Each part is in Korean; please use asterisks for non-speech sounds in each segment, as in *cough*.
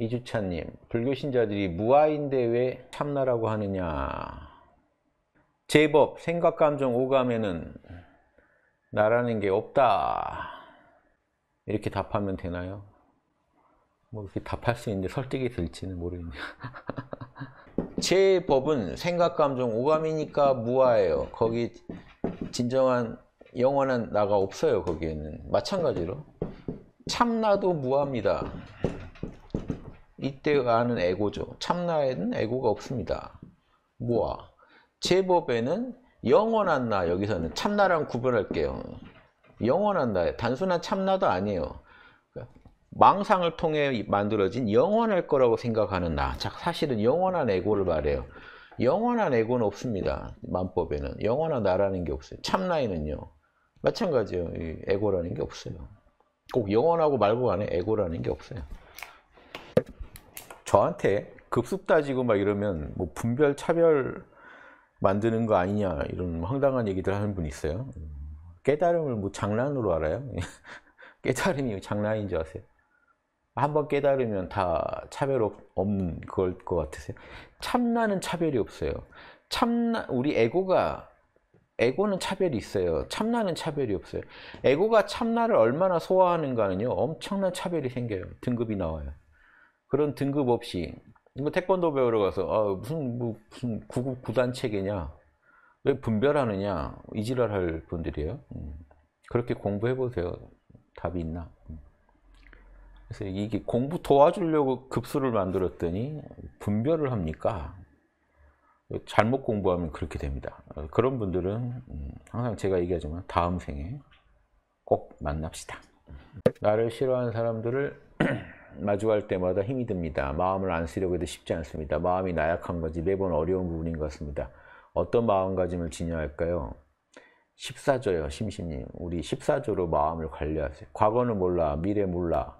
이주찬님 불교 신자들이 무아인데 왜 참나라고 하느냐? 제법 생각, 감정, 오감에는 나라는 게 없다. 이렇게 답하면 되나요? 뭐 이렇게 답할 수 있는데 설득이 될지는 모르겠네요. *laughs* 제법은 생각, 감정, 오감이니까 무아예요. 거기 진정한 영원한 나가 없어요. 거기에는. 마찬가지로 참나도 무아입니다. 이때 아는 에고죠. 참나에는 에고가 없습니다. 모아. 제법에는 영원한 나, 여기서는 참나랑 구별할게요. 영원한 나 단순한 참나도 아니에요. 망상을 통해 만들어진 영원할 거라고 생각하는 나. 사실은 영원한 에고를 말해요. 영원한 에고는 없습니다. 만법에는. 영원한 나라는 게 없어요. 참나에는요. 마찬가지예요. 에고라는 게 없어요. 꼭 영원하고 말고 안에 에고라는 게 없어요. 저한테 급습 따지고 막 이러면 뭐 분별 차별 만드는 거 아니냐 이런 황당한 얘기들 하는 분 있어요. 깨달음을 뭐 장난으로 알아요? *laughs* 깨달음이 장난인 줄 아세요? 한 번 깨달으면 다 차별 없는 그걸 것 같으세요? 참나는 차별이 없어요. 참나 우리 에고가 에고는 차별이 있어요. 참나는 차별이 없어요. 에고가 참나를 얼마나 소화하는가는요. 엄청난 차별이 생겨요. 등급이 나와요. 그런 등급 없이 뭐 태권도 배우러 가서 아, 무슨 뭐, 무슨 구급 구단 체계냐 왜 분별하느냐 이지랄 할 분들이에요. 음. 그렇게 공부해 보세요. 답이 있나? 음. 그래서 이게 공부 도와주려고 급수를 만들었더니 분별을 합니까? 잘못 공부하면 그렇게 됩니다. 그런 분들은 음, 항상 제가 얘기하지만 다음 생에 꼭 만납시다. 나를 싫어하는 사람들을 *clears throat* 마주할 때마다 힘이 듭니다. 마음을 안 쓰려고 해도 쉽지 않습니다. 마음이 나약한 거지 매번 어려운 부분인 것 같습니다. 어떤 마음가짐을 지녀야 할까요? 14조요, 심심님. 우리 14조로 마음을 관리하세요. 과거는 몰라, 미래 몰라.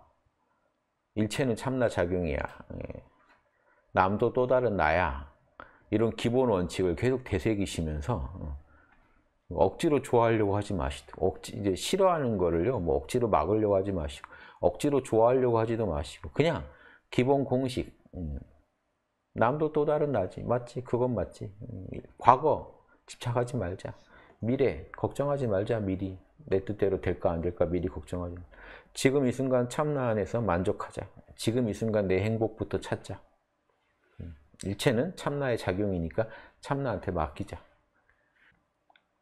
일체는 참나 작용이야. 예. 남도 또 다른 나야. 이런 기본 원칙을 계속 되새기시면서 어, 억지로 좋아하려고 하지 마시고 억지 이제 싫어하는 거를요. 뭐 억지로 막으려고 하지 마시고 억지로 좋아하려고 하지도 마시고 그냥 기본 공식 음. 남도 또 다른 나지 맞지 그건 맞지 음. 과거 집착하지 말자 미래 걱정하지 말자 미리 내 뜻대로 될까 안 될까 미리 걱정하지 지금 이 순간 참나 안에서 만족하자 지금 이 순간 내 행복부터 찾자 음, 일체는 참나의 작용이니까 참나한테 맡기자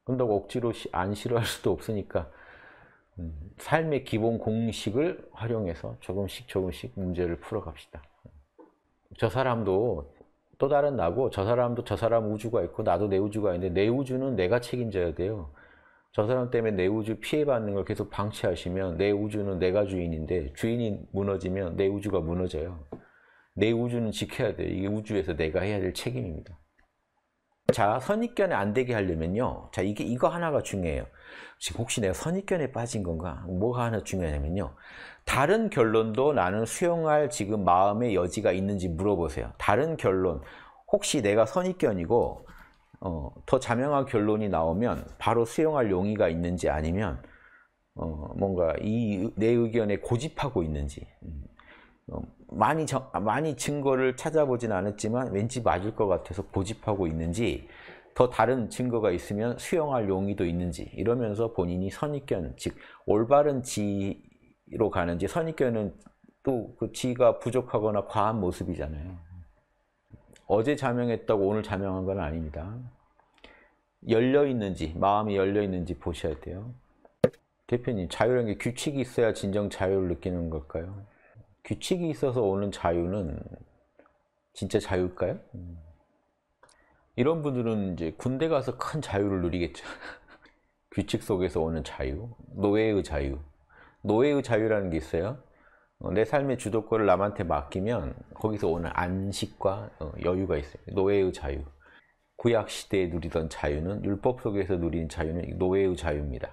그런다고 억지로 안 싫어할 수도 없으니까 삶의 기본 공식을 활용해서 조금씩 조금씩 문제를 풀어갑시다. 저 사람도 또 다른 나고 저 사람도 저 사람 우주가 있고 나도 내 우주가 있는데 내 우주는 내가 책임져야 돼요. 저 사람 때문에 내 우주 피해받는 걸 계속 방치하시면 내 우주는 내가 주인인데 주인이 무너지면 내 우주가 무너져요. 내 우주는 지켜야 돼요. 이게 우주에서 내가 해야 될 책임입니다. 자, 선입견에 안 되게 하려면요. 자, 이게, 이거 하나가 중요해요. 혹시 내가 선입견에 빠진 건가? 뭐가 하나 중요하냐면요. 다른 결론도 나는 수용할 지금 마음의 여지가 있는지 물어보세요. 다른 결론. 혹시 내가 선입견이고, 어, 더 자명한 결론이 나오면 바로 수용할 용의가 있는지 아니면, 어, 뭔가 이 내 의견에 고집하고 있는지. 음. 어, 많이, 저, 많이 증거를 찾아보진 않았지만 왠지 맞을 것 같아서 고집하고 있는지 더 다른 증거가 있으면 수용할 용의도 있는지 이러면서 본인이 선입견, 즉 올바른 지로 가는지 선입견은 또 그 지가 부족하거나 과한 모습이잖아요. 어제 자명했다고 오늘 자명한 건 아닙니다. 열려 있는지, 마음이 열려 있는지 보셔야 돼요. 대표님, 자유라는 게 규칙이 있어야 진정 자유를 느끼는 걸까요? 규칙이 있어서 오는 자유는 진짜 자유일까요? 음. 이런 분들은 이제 군대 가서 큰 자유를 누리겠죠. *laughs* 규칙 속에서 오는 자유, 노예의 자유. 노예의 자유라는 게 있어요. 어, 내 삶의 주도권을 남한테 맡기면 거기서 오는 안식과 어, 여유가 있어요. 노예의 자유. 구약 시대에 누리던 자유는 율법 속에서 누리는 자유는 노예의 자유입니다.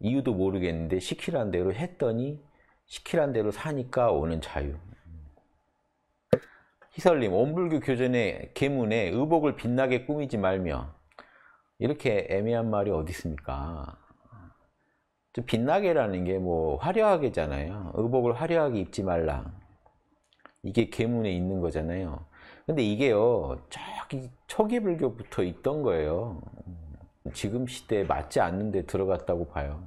이유도 모르겠는데 시키라는 대로 했더니 시키란 대로 사니까 오는 자유. 희설님, 온불교 교전의 계문에 의복을 빛나게 꾸미지 말며 이렇게 애매한 말이 어디 있습니까? 좀 빛나게라는 게 뭐 화려하게잖아요. 의복을 화려하게 입지 말라. 이게 계문에 있는 거잖아요. 근데 이게요, 저기 초기 불교부터 있던 거예요. 지금 시대에 맞지 않는데 들어갔다고 봐요.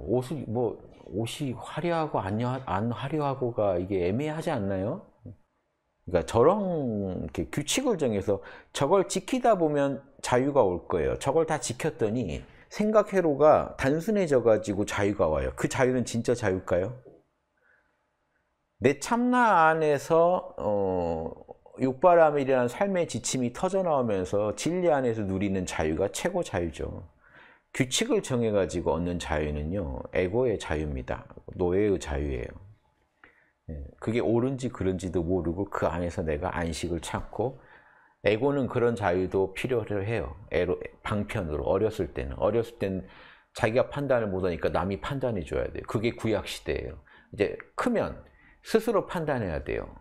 옷을 아, 뭐 옷이 화려하고 안, 안 화려하고가 이게 애매하지 않나요? 그러니까 저런 이렇게 규칙을 정해서 저걸 지키다 보면 자유가 올 거예요. 저걸 다 지켰더니 생각 회로가 단순해져 가지고 자유가 와요. 그 자유는 진짜 자유일까요? 내 참나 안에서 어, 육바람이라는 삶의 지침이 터져 나오면서 진리 안에서 누리는 자유가 최고 자유죠. 규칙을 정해가지고 얻는 자유는요, 에고의 자유입니다. 노예의 자유예요. 예, 그게 옳은지 그른지도 모르고 그 안에서 내가 안식을 찾고 에고는 그런 자유도 필요로 해요. 에로, 방편으로 어렸을 때는 어렸을 때는 자기가 판단을 못하니까 남이 판단해 줘야 돼요. 그게 구약 시대예요. 이제 크면 스스로 판단해야 돼요.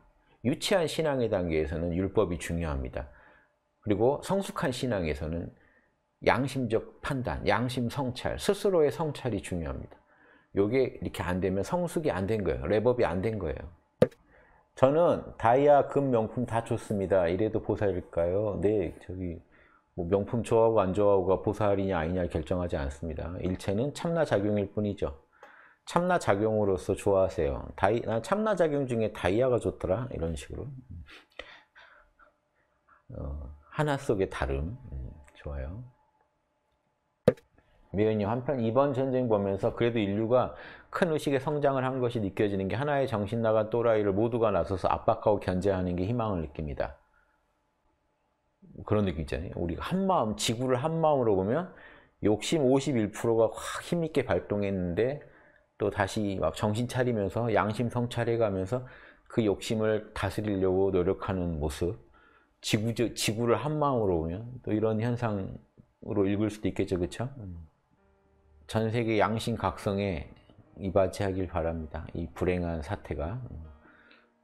유치한 신앙의 단계에서는 율법이 중요합니다. 그리고 성숙한 신앙에서는 양심적 판단, 양심 성찰, 스스로의 성찰이 중요합니다. 요게 이렇게 안 되면 성숙이 안 된 거예요. 랩업이 안 된 거예요. 저는 다이아, 금, 명품 다 좋습니다. 이래도 보살일까요? 네, 저기 뭐 명품 좋아하고 안 좋아하고가 보살이냐 아니냐를 결정하지 않습니다. 일체는 참나작용일 뿐이죠. 참나작용으로서 좋아하세요. 다이, 나 참나작용 중에 다이아가 좋더라? 이런 식으로. 어, 하나 속의 다름. 음, 좋아요. 미연님 한편 이번 전쟁 보면서 그래도 인류가 큰 의식의 성장을 한 것이 느껴지는 게 하나의 정신 나간 또라이를 모두가 나서서 압박하고 견제하는 게 희망을 느낍니다. 그런 느낌 있잖아요. 우리가 한마음, 지구를 한마음으로 보면 욕심 51%가 확 힘있게 발동했는데 또 다시 막 정신 차리면서 양심 성찰해가면서 그 욕심을 다스리려고 노력하는 모습 지구, 지구를 한마음으로 보면 또 이런 현상으로 읽을 수도 있겠죠, 그렇죠? 전 세계 양심 각성에 이바지하길 바랍니다. 이 불행한 사태가.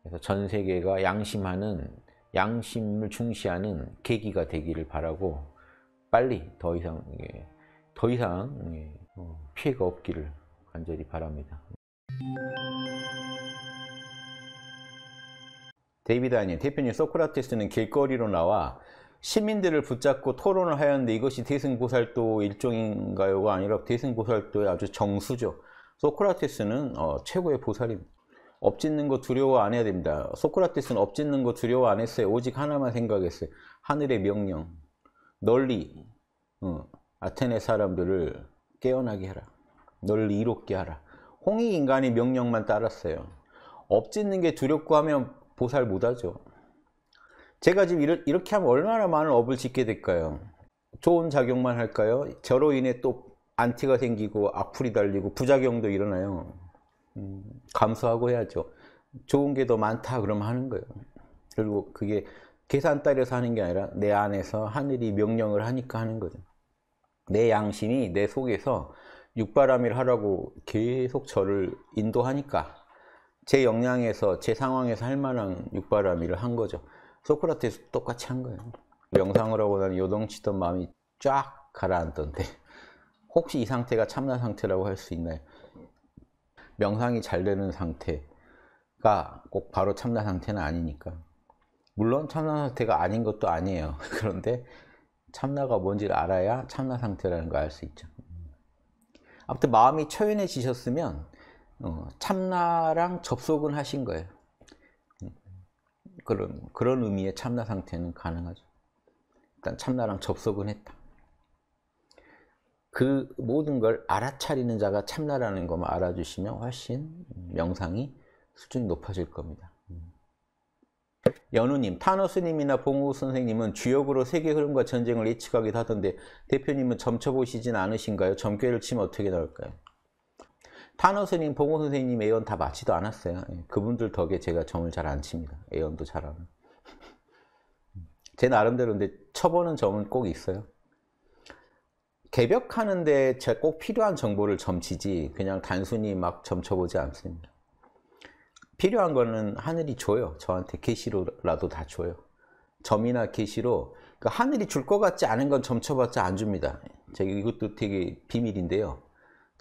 그래서 전 세계가 양심하는 양심을 중시하는 계기가 되기를 바라고 빨리 더 이상 예, 더 이상 예, 어, 피해가 없기를 간절히 바랍니다. 데이비드 아닌 대표님 소크라테스는 길거리로 나와 시민들을 붙잡고 토론을 하였는데 이것이 대승고살도 일종인가요가 아니라 대승고살도의 아주 정수죠. 소크라테스는 어, 최고의 보살입니다. 엎짓는 거 두려워 안 해야 됩니다. 소크라테스는 엎짓는 거 두려워 안 했어요. 오직 하나만 생각했어요. 하늘의 명령. 널리 어, 아테네 사람들을 깨어나게 하라. 널리 이롭게 하라. 홍익 인간의 명령만 따랐어요. 엎짓는 게 두렵고 하면 보살 못하죠. 제가 지금 이렇게 하면 얼마나 많은 업을 짓게 될까요? 좋은 작용만 할까요? 저로 인해 또 안티가 생기고 악플이 달리고 부작용도 일어나요. 음, 감수하고 해야죠. 좋은 게 더 많다 그러면 하는 거예요. 그리고 그게 계산 따려서 하는 게 아니라 내 안에서 하늘이 명령을 하니까 하는 거죠. 내 양심이 내 속에서 육바람일 하라고 계속 저를 인도하니까 제 역량에서 제 상황에서 할 만한 육바람일을 한 거죠. 소크라테스도 똑같이 한 거예요. 명상으로 보다는 요동치던 마음이 쫙 가라앉던데 *laughs* 혹시 이 상태가 참나 상태라고 할 수 있나요? 명상이 잘 되는 상태가 꼭 바로 참나 상태는 아니니까 물론 참나 상태가 아닌 것도 아니에요. *laughs* 그런데 참나가 뭔지를 알아야 참나 상태라는 걸 알 수 있죠. 아무튼 마음이 초연해지셨으면 어, 참나랑 접속은 하신 거예요. 그런 그런 의미의 참나 상태는 가능하죠. 일단 참나랑 접속은 했다. 그 모든 걸 알아차리는 자가 참나라는 것만 알아주시면 훨씬 명상이 수준이 높아질 겁니다. 연우님, 타노스님이나 봉우 선생님은 주역으로 세계 흐름과 전쟁을 예측하기도 하던데 대표님은 점쳐보시진 않으신가요? 점괘를 치면 어떻게 나올까요? 판호스님, 봉호선생님 애연 다 맞지도 않았어요. 예, 그분들 덕에 제가 점을 잘 안 칩니다. 애연도 잘하는. *laughs* 제 나름대로 근데 쳐보는 점은 꼭 있어요. 개벽하는데 꼭 필요한 정보를 점치지 그냥 단순히 막 점쳐보지 않습니다. 필요한 거는 하늘이 줘요. 저한테 계시로라도 다 줘요. 점이나 계시로 그러니까 하늘이 줄 것 같지 않은 건 점쳐봤자 안 줍니다. 제가 이것도 되게 비밀인데요.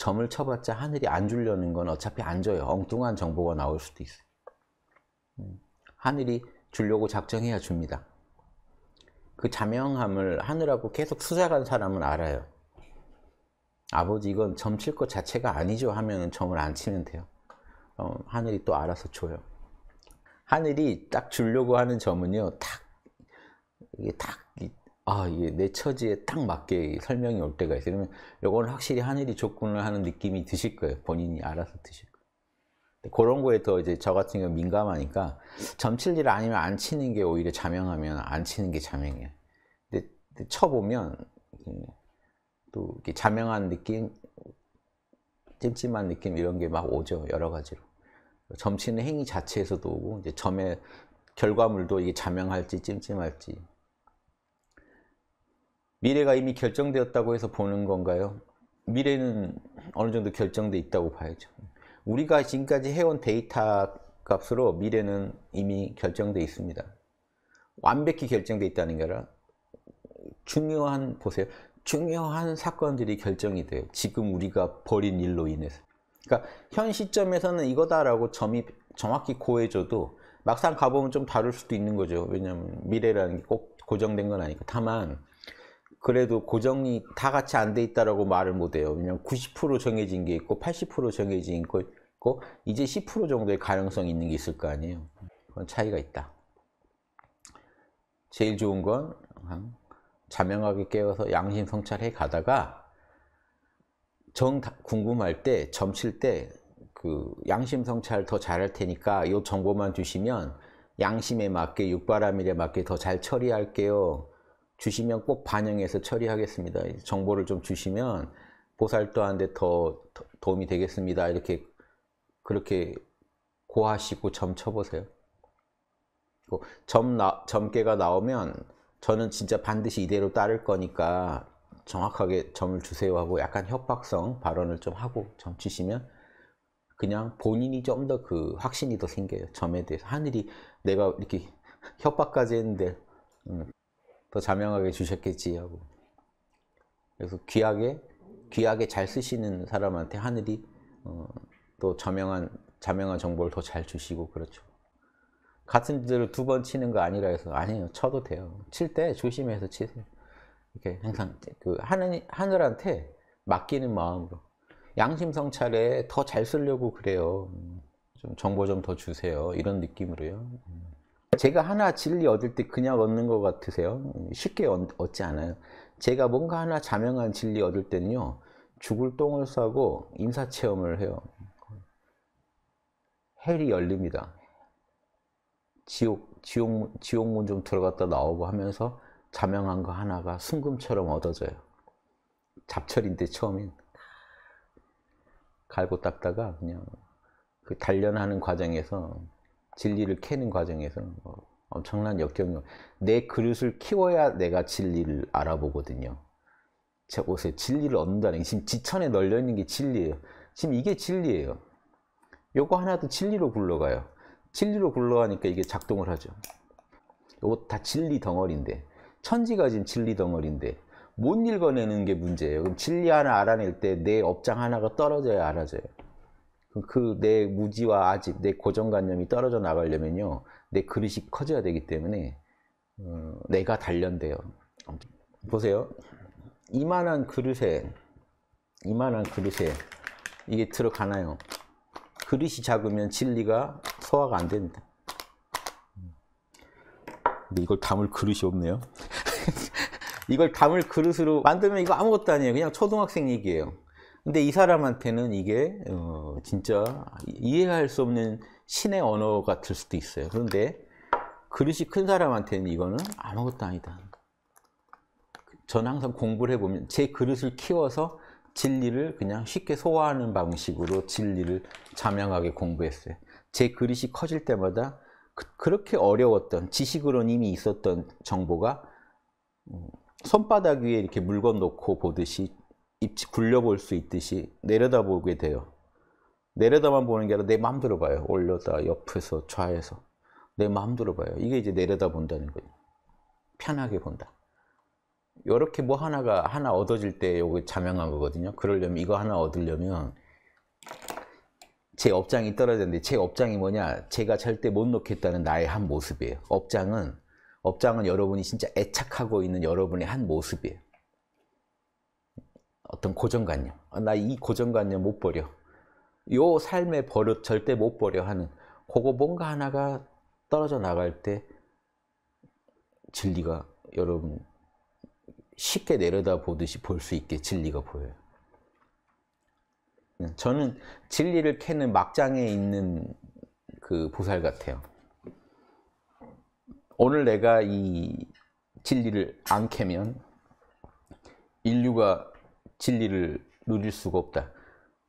점을 쳐봤자 하늘이 안 주려는 건 어차피 안 줘요. 엉뚱한 정보가 나올 수도 있어요. 음, 하늘이 주려고 작정해야 줍니다. 그 자명함을 하늘하고 계속 수작한 사람은 알아요. 아버지 이건 점칠 것 자체가 아니죠 하면 점을 안 치면 돼요. 어, 하늘이 또 알아서 줘요. 하늘이 딱 주려고 하는 점은요. 딱 이게 딱 아, 이게 내 처지에 딱 맞게 설명이 올 때가 있어요. 그러면 이건 확실히 하늘이 조건을 하는 느낌이 드실 거예요. 본인이 알아서 드실 거예요. 그런 거에 더 이제 저 같은 경우 민감하니까 점칠질 아니면 안 치는 게 오히려 자명하면 안 치는 게 자명해요. 근데, 근데 쳐보면 또 이렇게 자명한 느낌, 찜찜한 느낌 이런 게 막 오죠. 여러 가지로. 점치는 행위 자체에서도 오고 이제 점의 결과물도 이게 자명할지 찜찜할지 미래가 이미 결정되었다고 해서 보는 건가요? 미래는 어느 정도 결정돼 있다고 봐야죠. 우리가 지금까지 해온 데이터 값으로 미래는 이미 결정돼 있습니다. 완벽히 결정돼 있다는 게 아니라 중요한 보세요. 중요한 사건들이 결정이 돼요. 지금 우리가 벌인 일로 인해서. 그러니까 현 시점에서는 이거다라고 점이 정확히 고해져도 막상 가보면 좀 다를 수도 있는 거죠. 왜냐하면 미래라는 게 꼭 고정된 건 아니고 다만 그래도 고정이 다 같이 안 돼 있다라고 말을 못 해요. 왜냐면 90% 정해진 게 있고 80% 정해진 거 있고 이제 10% 정도의 가능성이 있는 게 있을 거 아니에요. 그런 차이가 있다. 제일 좋은 건 자명하게 깨어서 양심 성찰해 가다가 정 궁금할 때 점칠 때 그 양심 성찰 더 잘할 테니까 이 정보만 주시면 양심에 맞게 육바람일에 맞게 더 잘 처리할게요. 주시면 꼭 반영해서 처리하겠습니다. 정보를 좀 주시면 보살 또한데 더 도움이 되겠습니다. 이렇게 그렇게 고하시고 점 쳐보세요. 뭐 점 나, 점괘가 나오면 저는 진짜 반드시 이대로 따를 거니까 정확하게 점을 주세요 하고 약간 협박성 발언을 좀 하고 점 치시면 그냥 본인이 좀 더 그 확신이 더 생겨요. 점에 대해서. 하늘이 내가 이렇게 *laughs* 협박까지 했는데 음. 더 자명하게 주셨겠지 하고 그래서 귀하게 귀하게 잘 쓰시는 사람한테 하늘이 어, 또 자명한 자명한 정보를 더 잘 주시고 그렇죠. 같은 짓을 두 번 치는 거 아니라 해서 아니에요 쳐도 돼요. 칠 때 조심해서 치세요. 이렇게 항상 그 하늘 하늘한테 맡기는 마음으로 양심 성찰에 더 잘 쓰려고 그래요. 좀 정보 좀 더 주세요. 이런 느낌으로요. 제가 하나 진리 얻을 때 그냥 얻는 것 같으세요? 쉽게 얻지 않아요. 제가 뭔가 하나 자명한 진리 얻을 때는요. 죽을 똥을 싸고 인사체험을 해요. 헬이 열립니다. 지옥, 지옥, 지옥문 좀 들어갔다 나오고 하면서 자명한 거 하나가 순금처럼 얻어져요. 잡철인데 처음엔 갈고 닦다가 그냥 그 단련하는 과정에서 진리를 캐는 과정에서는 뭐 엄청난 역경이요. 내 그릇을 키워야 내가 진리를 알아보거든요. 제 옷에 진리를 얻는다는 게 지금 지천에 널려 있는 게 진리예요. 지금 이게 진리예요. 요거 하나도 진리로 굴러가요. 진리로 굴러가니까 이게 작동을 하죠. 요거 다 진리 덩어리인데 천지가 지금 진리 덩어리인데 못 읽어내는 게 문제예요. 그럼 진리 하나 알아낼 때 내 업장 하나가 떨어져야 알아져요. 그내 그 무지와 아집, 내 고정관념이 떨어져 나가려면요. 내 그릇이 커져야 되기 때문에 어, 내가 단련돼요. 보세요. 이만한 그릇에 이만한 그릇에 이게 들어가나요? 그릇이 작으면 진리가 소화가 안 됩니다. 근데 이걸 담을 그릇이 없네요. *laughs* 이걸 담을 그릇으로 만들면 이거 아무것도 아니에요. 그냥 초등학생 얘기예요. 근데 이 사람한테는 이게 어, 진짜 이해할 수 없는 신의 언어 같을 수도 있어요. 그런데 그릇이 큰 사람한테는 이거는 아무것도 아니다. 저는 항상 공부를 해보면 제 그릇을 키워서 진리를 그냥 쉽게 소화하는 방식으로 진리를 자명하게 공부했어요. 제 그릇이 커질 때마다 그, 렇게 어려웠던 지식으로 이미 있었던 정보가 음, 손바닥 위에 이렇게 물건 놓고 보듯이 입치 굴려볼 수 있듯이 내려다보게 돼요. 내려다만 보는 게 아니라 내 마음대로 봐요. 올려다, 옆에서, 좌에서. 내 마음대로 봐요. 이게 이제 내려다본다는 거예요. 편하게 본다. 이렇게 뭐 하나가 하나 얻어질 때 요거 자명한 거거든요. 그러려면 이거 하나 얻으려면 제 업장이 떨어야 되는데 제 업장이 뭐냐? 제가 절대 못 놓겠다는 나의 한 모습이에요. 업장은 업장은 여러분이 진짜 애착하고 있는 여러분의 한 모습이에요. 어떤 고정관념. 아, 나이 고정관념 못 버려. 요 삶의 버릇 절대 못 버려 하는 그거 뭔가 하나가 떨어져 나갈 때 진리가 여러분 쉽게 내려다보듯이 볼 수 있게 진리가 보여요. 저는 진리를 캐는 막장에 있는 그 보살 같아요. 오늘 내가 이 진리를 안 캐면 인류가 진리를 누릴 수가 없다.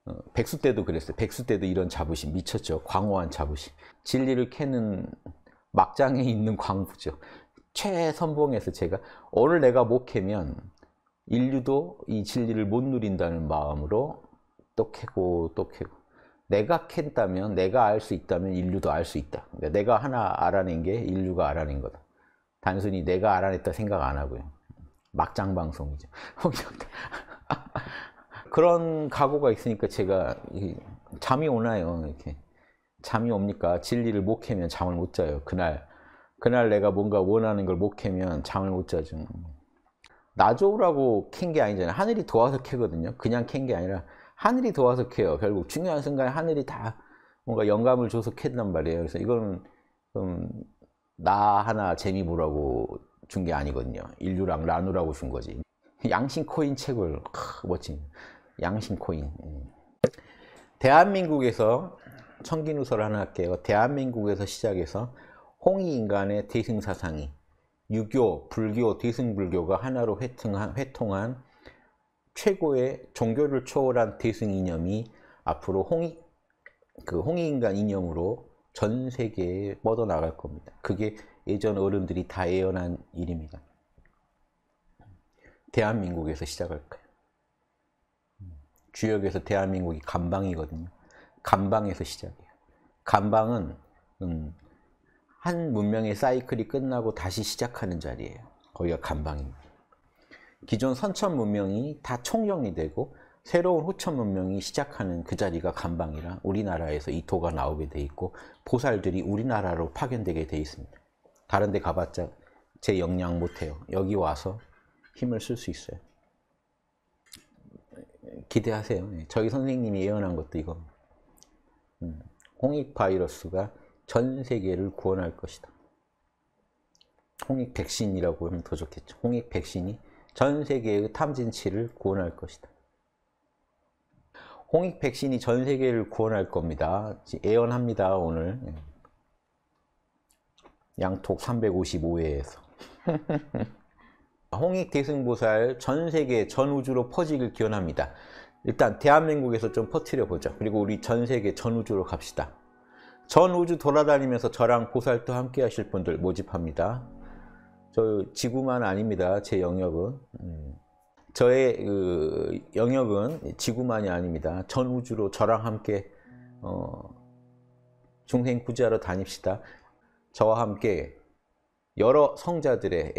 어, 백수 때도 그랬어요. 백수 때도 이런 자부심 미쳤죠. 광호한 자부심. 진리를 캐는 막장에 있는 광부죠. 최선봉에서 제가 오늘 내가 못 캐면 인류도 이 진리를 못 누린다는 마음으로 또 캐고 또 캐고 내가 캔다면 내가 알 수 있다면 인류도 알 수 있다. 그러니까 내가 하나 알아낸 게 인류가 알아낸 거다. 단순히 내가 알아냈다 생각 안 하고요. 막장 방송이죠. *laughs* 그런 각오가 있으니까 제가 잠이 오나요? 이렇게 잠이 옵니까? 진리를 못 캐면 잠을 못 자요. 그날 그날 내가 뭔가 원하는 걸 못 캐면 잠을 못 자죠. 나좋으라고캔 게 아니잖아요. 하늘이 도와서 캐거든요. 그냥 캔 게 아니라 하늘이 도와서 캐요. 결국 중요한 순간에 하늘이 다 뭔가 영감을 줘서 캔단 말이에요. 그래서 이건 나 하나 재미 보라고 준 게 아니거든요. 인류랑 나누라고준 거지. 양심 코인 책을 크, 멋진 양심 코인 예. 대한민국에서 청기누설을 하나 할게요 대한민국에서 시작해서 홍익인간의 대승사상이 유교, 불교, 대승불교가 하나로 회통한, 회통한 최고의 종교를 초월한 대승이념이 앞으로 홍익, 그 홍익인간 이념으로 전 세계에 뻗어나갈 겁니다. 그게 예전 어른들이 다 예언한 일입니다. 대한민국에서 시작할까요? 주역에서 대한민국이 간방이거든요. 간방에서 시작해요. 간방은 음, 한 문명의 사이클이 끝나고 다시 시작하는 자리예요. 거기가 간방입니다. 기존 선천 문명이 다 총정리되고 새로운 호천 문명이 시작하는 그 자리가 간방이라 우리나라에서 이토가 나오게 돼 있고 보살들이 우리나라로 파견되게 돼 있습니다. 다른 데 가봤자 제 역량 못해요. 여기 와서 힘을 쓸 수 있어요. 기대하세요. 예, 저희 선생님이 예언한 것도 이거. 음, 홍익 바이러스가 전 세계를 구원할 것이다. 홍익 백신이라고 하면 더 좋겠죠. 홍익 백신이 전 세계의 탐진치를 구원할 것이다. 홍익 백신이 전 세계를 구원할 겁니다. 예언합니다, 오늘. 예. 양톡 355회에서. *laughs* 홍익 대승보살 전 세계 전 우주로 퍼지길 기원합니다. 일단 대한민국에서 좀 퍼뜨려 보죠. 그리고 우리 전 세계 전 우주로 갑시다. 전 우주 돌아다니면서 저랑 보살도 함께 하실 분들 모집합니다. 저 지구만 아닙니다. 제 영역은. 음, 저의 그 영역은 지구만이 아닙니다. 전 우주로 저랑 함께 어, 중생 구제하러 다닙시다. 저와 함께 여러 성자들의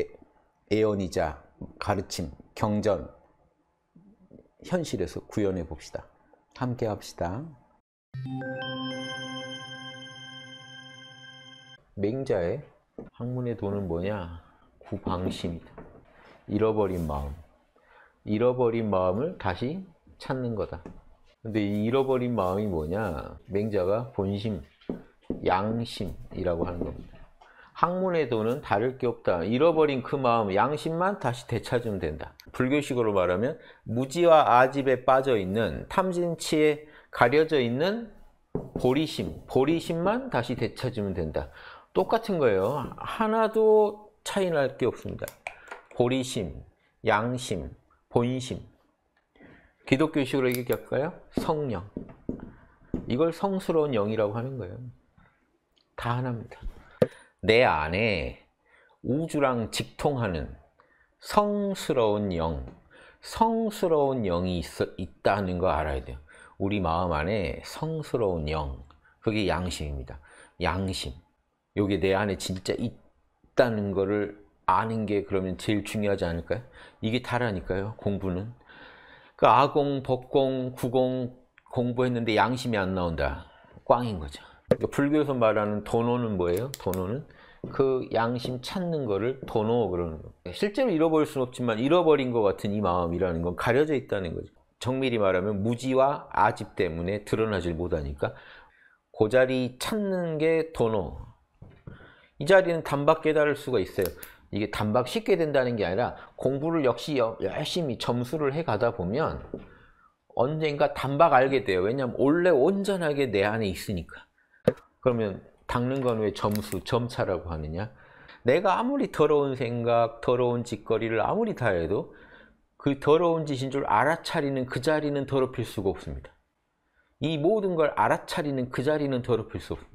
예언이자 가르침, 경전, 현실에서 구현해 봅시다. 함께 합시다. 맹자의 학문의 도는 뭐냐? 구방심이다. 잃어버린 마음. 잃어버린 마음을 다시 찾는 거다. 근데 이 잃어버린 마음이 뭐냐? 맹자가 본심, 양심이라고 하는 겁니다. 학문에도는 다를 게 없다. 잃어버린 그 마음, 양심만 다시 되찾으면 된다. 불교식으로 말하면 무지와 아집에 빠져 있는 탐진치에 가려져 있는 보리심, 보리심만 다시 되찾으면 된다. 똑같은 거예요. 하나도 차이 날 게 없습니다. 보리심, 양심, 본심. 기독교식으로 얘기할까요? 성령. 이걸 성스러운 영이라고 하는 거예요. 다 하나입니다. 내 안에 우주랑 직통하는 성스러운 영, 성스러운 영이 있어, 있다는 걸 알아야 돼요. 우리 마음 안에 성스러운 영, 그게 양심입니다. 양심. 요게 내 안에 진짜 있다는 거를 아는 게 그러면 제일 중요하지 않을까요? 이게 다라니까요, 공부는. 그 아공, 법공, 구공 공부했는데 양심이 안 나온다. 꽝인 거죠. 그러니까 불교에서 말하는 도노는 뭐예요? 도노는 그 양심 찾는 거를 도노 그러는 거. 실제로 잃어버릴 수는 없지만 잃어버린 것 같은 이 마음이라는 건 가려져 있다는 거죠. 정밀히 말하면 무지와 아집 때문에 드러나질 못하니까 그 자리 찾는 게 도노. 이 자리는 단박 깨달을 수가 있어요. 이게 단박 쉽게 된다는 게 아니라 공부를 역시 열심히 점수를 해 가다 보면 언젠가 단박 알게 돼요. 왜냐하면 원래 온전하게 내 안에 있으니까. 그러면 닦는 건 왜 점수, 점차라고 하느냐? 내가 아무리 더러운 생각, 더러운 짓거리를 아무리 다 해도 그 더러운 짓인 줄 알아차리는 그 자리는 더럽힐 수가 없습니다. 이 모든 걸 알아차리는 그 자리는 더럽힐 수 없습니다.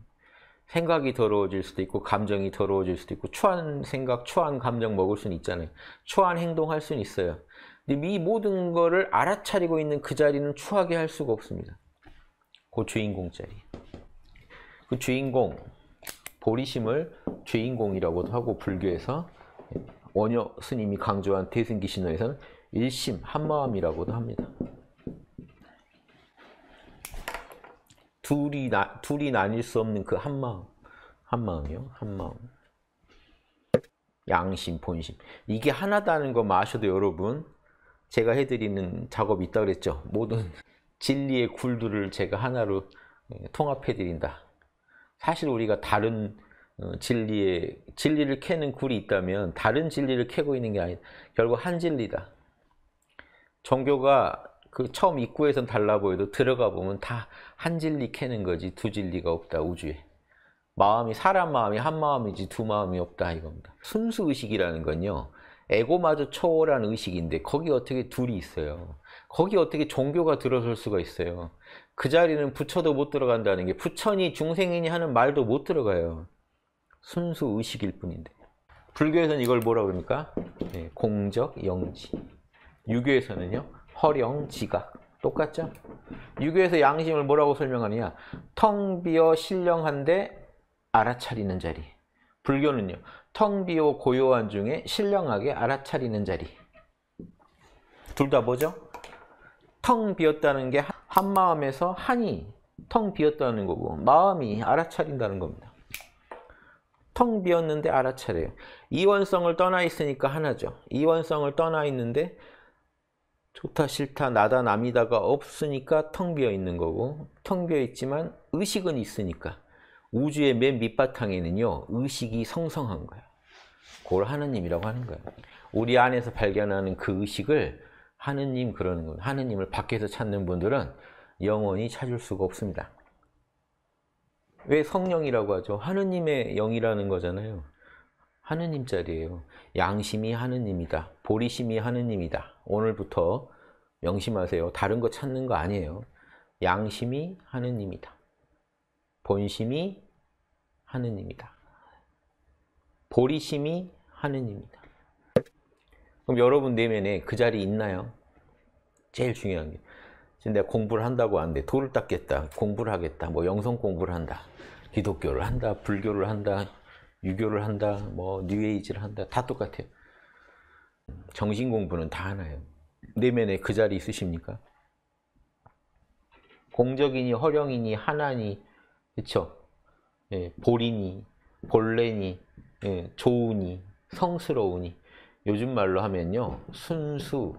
생각이 더러워질 수도 있고 감정이 더러워질 수도 있고 초한 생각, 초한 감정 먹을 수는 있잖아요. 초한 행동할 수는 있어요. 근데 이 모든 거를 알아차리고 있는 그 자리는 추하게 할 수가 없습니다. 고주인공 자리. 그 주인공 보리심을 주인공이라고도 하고 불교에서 원효 스님이 강조한 대승기 신론에서는 일심 한마음이라고도 합니다. 둘이 나, 둘이 나뉠 수 없는 그 한마음 한마음이요 한마음 양심 본심 이게 하나다는 거 마셔도 여러분 제가 해드리는 작업이 있다 그랬죠 모든 진리의 굴들을 제가 하나로 예, 통합해드린다 사실 우리가 다른 어, 진리에 진리를 캐는 굴이 있다면 다른 진리를 캐고 있는 게 아니라 결국 한 진리다. 종교가 그 처음 입구에선 달라 보여도 들어가 보면 다 한 진리 캐는 거지 두 진리가 없다 우주에. 마음이 사람 마음이 한 마음이지 두 마음이 없다 이겁니다. 순수 의식이라는 건요. 에고마저 초월한 의식인데 거기 어떻게 둘이 있어요. 거기 어떻게 종교가 들어설 수가 있어요. 그 자리는 부처도 못 들어간다는 게 부처니 중생이니 하는 말도 못 들어가요. 순수 의식일 뿐인데. 불교에서는 이걸 뭐라 고 그럽니까? 네, 공적 영지. 유교에서는요. 허령 지각. 똑같죠? 유교에서 양심을 뭐라고 설명하느냐? 텅 비어 신령한데 알아차리는 자리. 불교는요. 텅 비어 고요한 중에 신령하게 알아차리는 자리. 둘 다 뭐죠? 텅 비었다는 게 한마음에서 한이 텅 비었다는 거고 마음이 알아차린다는 겁니다. 텅 비었는데 알아차려요. 이원성을 떠나 있으니까 하나죠. 이원성을 떠나 있는데 좋다 싫다 나다 남이다가 없으니까 텅 비어 있는 거고 텅 비어 있지만 의식은 있으니까 우주의 맨 밑바탕에는요 의식이 성성한 거야. 그걸 하느님이라고 하는 거예요. 우리 안에서 발견하는 그 의식을 하느님 그러는 거 하느님을 밖에서 찾는 분들은 영원히 찾을 수가 없습니다. 왜 성령이라고 하죠? 하느님의 영이라는 거잖아요. 하느님 자리예요. 양심이 하느님이다. 보리심이 하느님이다. 오늘부터 명심하세요. 다른 거 찾는 거 아니에요. 양심이 하느님이다. 본심이 하느님이다. 보리심이 하느님이다. 그럼 여러분 내면에 그 자리 있나요? 제일 중요한 게 지금 내가 공부를 한다고 하는데 도를 닦겠다, 공부를 하겠다, 뭐 영성 공부를 한다, 기독교를 한다, 불교를 한다, 유교를 한다, 뭐 뉴에이지를 한다, 다 똑같아요. 정신 공부는 다 하나예요. 내면에 그 자리 있으십니까? 공적이니 허령이니 하나니 그렇 예, 볼이니 본래니 예, 좋으니 성스러우니 요즘 말로 하면요. 순수.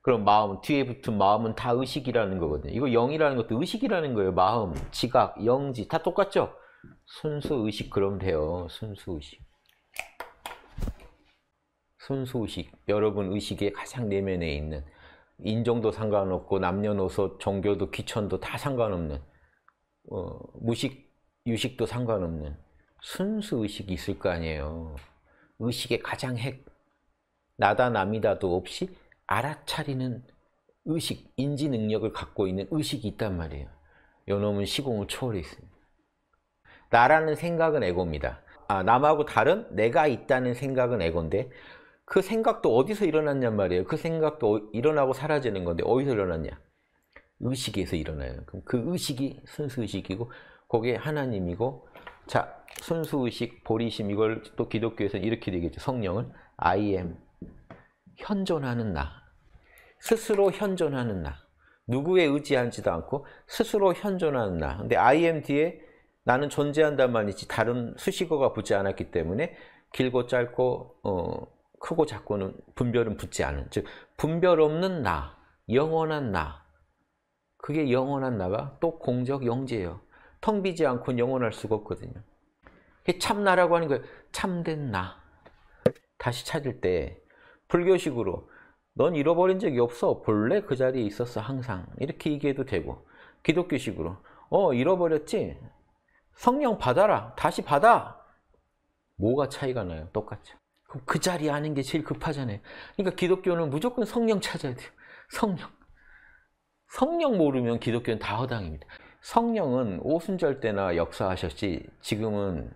그럼 마음, 뒤에 붙은 마음은 다 의식이라는 거거든요. 이거 영이라는 것도 의식이라는 거예요. 마음, 지각, 영지 다 똑같죠? 순수 의식 그럼 돼요. 순수 의식. 순수 의식. 여러분 의식의 가장 내면에 있는 인종도 상관없고 남녀노소 종교도 귀천도 다 상관없는 어, 무식 유식도 상관없는 순수 의식이 있을 거 아니에요. 의식의 가장 핵, 나다 남이다도 없이 알아차리는 의식, 인지 능력을 갖고 있는 의식이 있단 말이에요. 요 놈은 시공을 초월했습니다. 나라는 생각은 에고입니다. 아, 남하고 다른 내가 있다는 생각은 에고인데 그 생각도 어디서 일어났냔 말이에요. 그 생각도 일어나고 사라지는 건데 어디서 일어났냐? 의식에서 일어나요. 그럼 그 의식이 순수의식이고 그게 하나님이고 자, 순수의식, 보리심 이걸 또 기독교에서는 이렇게 되겠죠. 성령을 I am, 현존하는 나, 스스로 현존하는 나, 누구에 의지하지도 않고 스스로 현존하는 나. 근데 I am 뒤에 나는 존재한다만 있지 다른 수식어가 붙지 않았기 때문에 길고 짧고 어, 크고 작고는 분별은 붙지 않은 즉 분별 없는 나, 영원한 나 그게 영원한 나가 또 공적 영재예요. 텅 비지 않고 영원할 수가 없거든요. 참나라고 하는 거예요. 참된 나. 다시 찾을 때 불교식으로 넌 잃어버린 적이 없어. 본래 그 자리에 있었어. 항상. 이렇게 얘기해도 되고 기독교식으로 어 잃어버렸지? 성령 받아라. 다시 받아. 뭐가 차이가 나요? 똑같죠. 그럼 그자리 아는 게 제일 급하잖아요. 그러니까 기독교는 무조건 성령 찾아야 돼요. 성령. 성령 모르면 기독교는 다 허당입니다. 성령은 오순절 때나 역사하셨지 지금은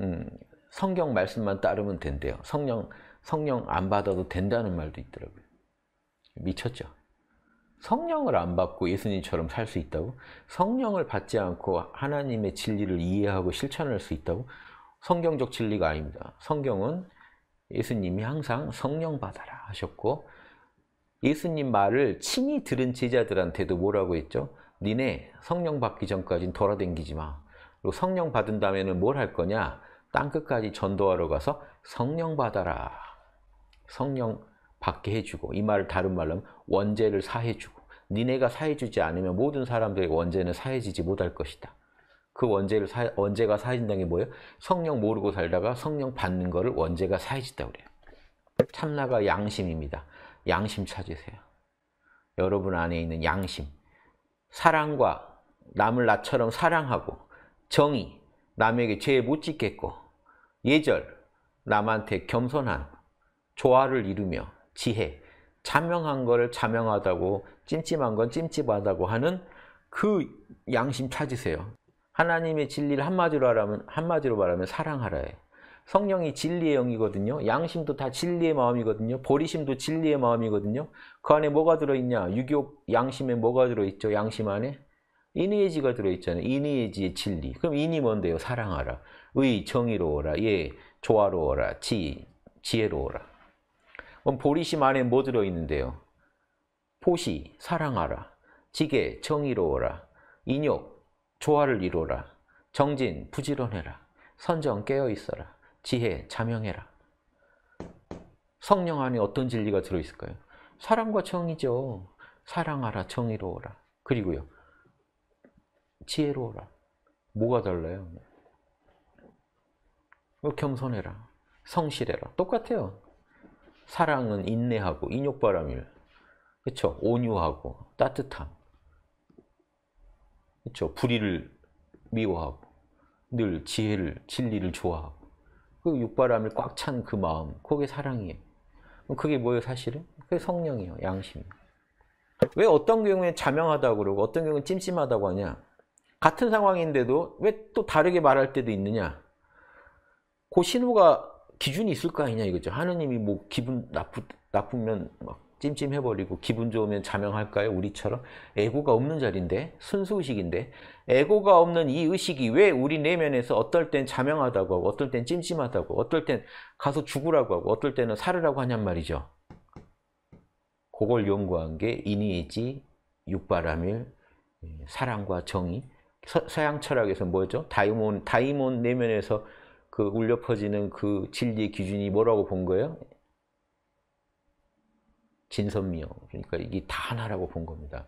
음, 성경 말씀만 따르면 된대요. 성령 성령 안 받아도 된다는 말도 있더라고요. 미쳤죠. 성령을 안 받고 예수님처럼 살 수 있다고? 성령을 받지 않고 하나님의 진리를 이해하고 실천할 수 있다고? 성경적 진리가 아닙니다. 성경은 예수님이 항상 성령 받아라 하셨고 예수님 말을 친히 들은 제자들한테도 뭐라고 했죠? 니네 성령 받기 전까지는 돌아댕기지 마. 그리고 성령 받은 다음에는 뭘 할 거냐? 땅 끝까지 전도하러 가서 성령 받아라. 성령 받게 해주고 이 말을 다른 말로 하면 원죄를 사해주고 니네가 사해주지 않으면 모든 사람들의 원죄는 사해지지 못할 것이다. 그 원죄를 사, 원죄가 사해진다는 게 뭐예요? 성령 모르고 살다가 성령 받는 거를 원죄가 사해진다 그래요. 참나가 양심입니다. 양심 찾으세요. 여러분 안에 있는 양심. 사랑과 남을 나처럼 사랑하고 정의, 남에게 죄 못 짓겠고 예절, 남한테 겸손한 조화를 이루며 지혜, 자명한 거를 자명하다고 찜찜한 건 찜찜하다고 하는 그 양심 찾으세요. 하나님의 진리를 한마디로 말하면, 한마디로 말하면 사랑하라 해. 성령이 진리의 영이거든요. 양심도 다 진리의 마음이거든요. 보리심도 진리의 마음이거든요. 그 안에 뭐가 들어있냐? 유교 양심에 뭐가 들어있죠? 양심 안에? 인의의지가 들어있잖아요. 인의의지의 진리. 그럼 인이 뭔데요? 사랑하라. 의, 정의로워라. 예, 조화로워라. 지, 지혜로워라. 그럼 보리심 안에 뭐 들어있는데요? 포시, 사랑하라. 지게, 정의로워라. 인욕, 조화를 이루라. 어 정진, 부지런해라. 선정, 깨어있어라. 지혜, 자명해라. 성령 안에 어떤 진리가 들어있을까요? 사랑과 정의죠. 사랑하라, 정의로워라. 그리고요. 지혜로워라. 뭐가 달라요? 뭐 겸손해라. 성실해라. 똑같아요. 사랑은 인내하고 인욕바람일. 그렇 온유하고 따뜻함. 그렇 불의를 미워하고 늘 지혜를 진리를 좋아하고 그 육바람을 꽉 찬 그 마음, 그게 사랑이에요. 그게 뭐예요, 사실은? 그게 성령이에요, 양심왜 어떤 경우에 자명하다고 그러고 어떤 경우는 찜찜하다고 하냐? 같은 상황인데도 왜 또 다르게 말할 때도 있느냐? 그 신호가 기준이 있을 거 아니냐 이거죠. 하느님이 뭐 기분 나쁘, 나쁘면 막 찜찜해버리고 기분 좋으면 자명할까요? 우리처럼 애고가 없는 자리인데 순수의식인데 에고가 없는 이 의식이 왜 우리 내면에서 어떨 땐 자명하다고 하고 어떨 땐 찜찜하다고 어떨 땐 가서 죽으라고 하고 어떨 때는 살으라고 하냔 말이죠. 그걸 연구한 게 인이이지, 육바람일, 예, 사랑과 정의 서양 철학에서 뭐였죠? 다이몬, 다이몬 내면에서 그 울려 퍼지는 그 진리의 기준이 뭐라고 본 거예요? 진선미요. 그러니까 이게 다 하나라고 본 겁니다.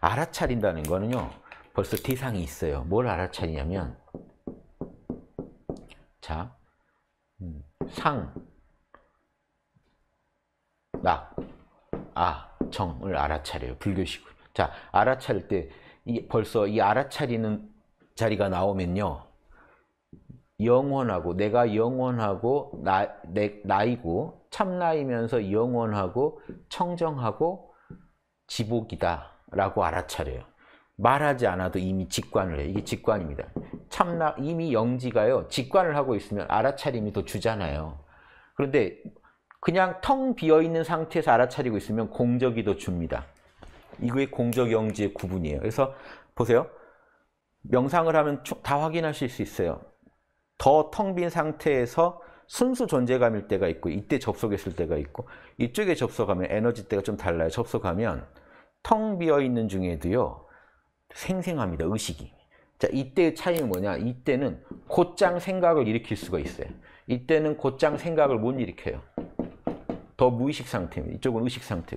알아차린다는 거는요. 벌써 대상이 있어요. 뭘 알아차리냐면 자, 음, 상, 낙, 아, 정을 알아차려요. 불교식으로. 자, 알아차릴 때 이, 벌써 이 알아차리는 자리가 나오면요. 영원하고 내가 영원하고 나, 내, 나이고 참나이면서 영원하고 청정하고 지복이다 라고 알아차려요. 말하지 않아도 이미 직관을 해요. 이게 직관입니다. 참나 이미 영지가요. 직관을 하고 있으면 알아차림이 더 주잖아요. 그런데 그냥 텅 비어있는 상태에서 알아차리고 있으면 공적이 더 줍니다. 이거의 공적 영지의 구분이에요. 그래서 보세요. 명상을 하면 다 확인하실 수 있어요. 더 텅 빈 상태에서 순수 존재감일 때가 있고 이때 접속했을 때가 있고 이쪽에 접속하면 에너지 때가 좀 달라요. 접속하면 텅 비어있는 중에도요. 생생합니다. 의식이. 자, 이때의 차이는 뭐냐? 이때는 곧장 생각을 일으킬 수가 있어요. 이때는 곧장 생각을 못 일으켜요. 더 무의식 상태입니다. 이쪽은 의식 상태.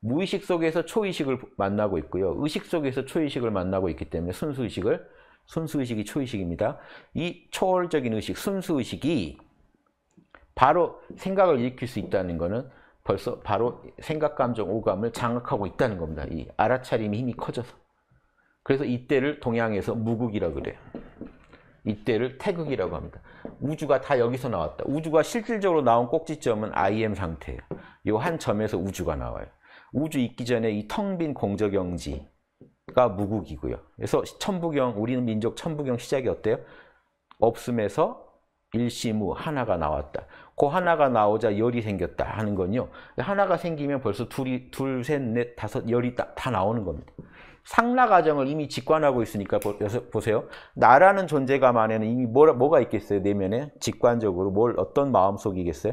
무의식 속에서 초의식을 만나고 있고요. 의식 속에서 초의식을 만나고 있기 때문에 순수의식을 순수의식이 초의식입니다. 이 초월적인 의식, 순수의식이 바로 생각을 일으킬 수 있다는 것은 벌써 바로 생각, 감정, 오감을 장악하고 있다는 겁니다. 이 알아차림이 힘이 커져서. 그래서 이때를 동양에서 무극이라 그래요. 이때를 태극이라고 합니다. 우주가 다 여기서 나왔다. 우주가 실질적으로 나온 꼭지점은 IM 상태예요. 이한 점에서 우주가 나와요. 우주 있기 전에 이 텅 빈 공적영지가 무국이고요. 그래서 천부경, 우리는 민족 천부경 시작이 어때요? 없음에서 일시무 하나가 나왔다. 그 하나가 나오자 열이 생겼다 하는 건요. 하나가 생기면 벌써 둘이 둘, 셋, 넷, 다섯 열이 다, 다 나오는 겁니다. 상라 가정을 이미 직관하고 있으니까 보, 세요 나라는 존재감 안에는 이미 뭐라, 뭐가 있겠어요? 내면에 직관적으로 뭘 어떤 마음속이겠어요?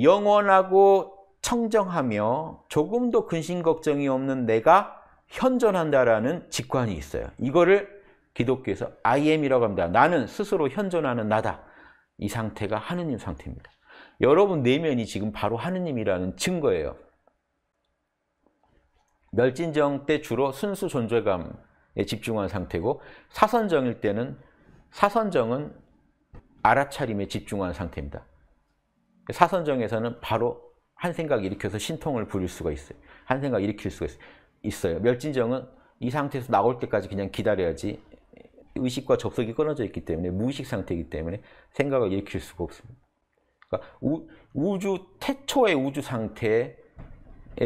영원하고 청정하며 조금도 근심 걱정이 없는 내가 현존한다라는 직관이 있어요. 이거를 기독교에서 I am이라고 합니다. 나는 스스로 현존하는 나다. 이 상태가 하느님 상태입니다. 여러분 내면이 지금 바로 하느님이라는 증거예요. 멸진정 때 주로 순수 존재감에 집중한 상태고 사선정일 때는 사선정은 알아차림에 집중한 상태입니다. 사선정에서는 바로 한 생각 일으켜서 신통을 부릴 수가 있어요. 한 생각 일으킬 수가 있어요. 멸진정은 이 상태에서 나올 때까지 그냥 기다려야지 의식과 접속이 끊어져 있기 때문에 무의식 상태이기 때문에 생각을 일으킬 수가 없습니다. 그러니까 우, 우주 태초의 우주 상태에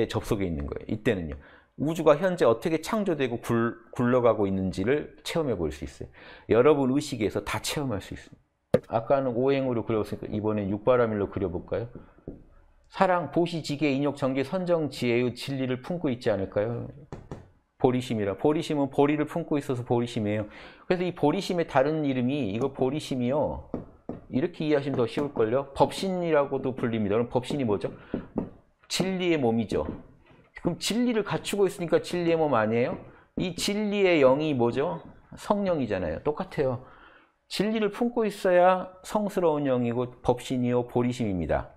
접속해 있는 거예요. 이때는요. 우주가 현재 어떻게 창조되고 굴, 굴러가고 있는지를 체험해 볼 수 있어요. 여러분 의식에서 다 체험할 수 있습니다. 아까는 오행으로 그려봤으니까 이번엔 육바라밀로 그려볼까요? 사랑, 보시, 지계, 인욕, 정계, 선정, 지혜의 진리를 품고 있지 않을까요? 보리심이라. 보리심은 보리를 품고 있어서 보리심이에요. 그래서 이 보리심의 다른 이름이 이거 보리심이요. 이렇게 이해하시면 더 쉬울걸요. 법신이라고도 불립니다. 그럼 법신이 뭐죠? 진리의 몸이죠. 그럼 진리를 갖추고 있으니까 진리의 몸 아니에요? 이 진리의 영이 뭐죠? 성령이잖아요. 똑같아요. 진리를 품고 있어야 성스러운 영이고 법신이요 보리심입니다.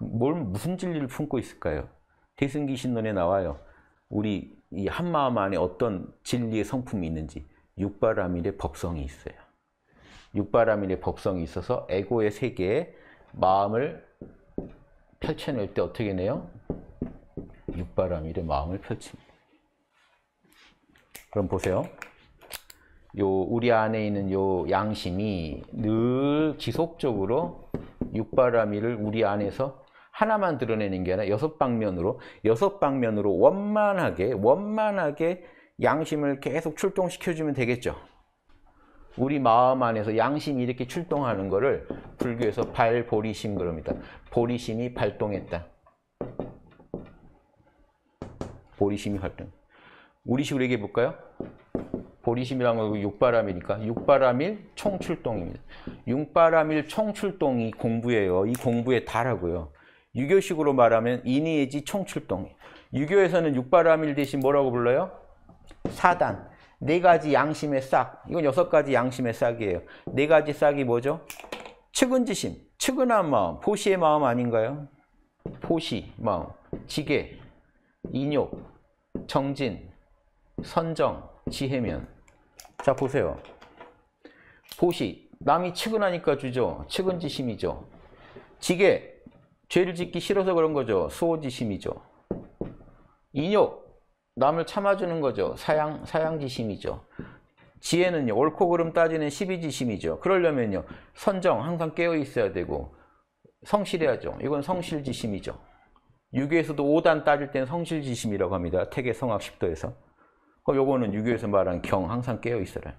뭘 무슨 진리를 품고 있을까요? 대승기 신론에 나와요. 우리 이 한마음 안에 어떤 진리의 성품이 있는지 육바라밀의 법성이 있어요. 육바라밀의 법성이 있어서 에고의 세계에 마음을 펼쳐낼 때 어떻게 내요? 육바람 이래 마음을 펼칩니다. 그럼 보세요. 요 우리 안에 있는 요 양심이 늘 지속적으로 육바라미를 우리 안에서 하나만 드러내는 게 아니라 여섯 방면으로 여섯 방면으로 원만하게 원만하게 양심을 계속 출동시켜 주면 되겠죠. 우리 마음 안에서 양심이 이렇게 출동하는 거를 불교에서 발보리심 그럽니다. 보리심이 발동했다. 보리심이 활동. 우리식으로 얘기해 볼까요? 보리심이라면 육바람이니까 육바람일 총출동입니다. 육바람일 총출동이 공부예요. 이 공부의 달하고요. 유교식으로 말하면 인이의지 총출동. 유교에서는 육바람일 대신 뭐라고 불러요? 사단. 네 가지 양심의 싹. 이건 여섯 가지 양심의 싹이에요. 네 가지 싹이 뭐죠? 측은지심, 측은한 마음, 포시의 마음 아닌가요? 포시, 마음, 지게, 인욕, 정진, 선정, 지혜면 자 보세요. 보시, 남이 측은하니까 주죠. 측은지심이죠. 지게, 죄를 짓기 싫어서 그런 거죠. 수호지심이죠. 인욕, 남을 참아주는 거죠. 사양, 사양지심이죠. 지혜는요. 옳고 그름 따지는 시비지심이죠. 그러려면요. 선정, 항상 깨어 있어야 되고 성실해야죠. 이건 성실지심이죠. 유교에서도 5단 따질 때는 성실지심이라고 합니다. 태계 성악 10도에서. 그럼 요거는 유교에서 말한 경 항상 깨어 있어라.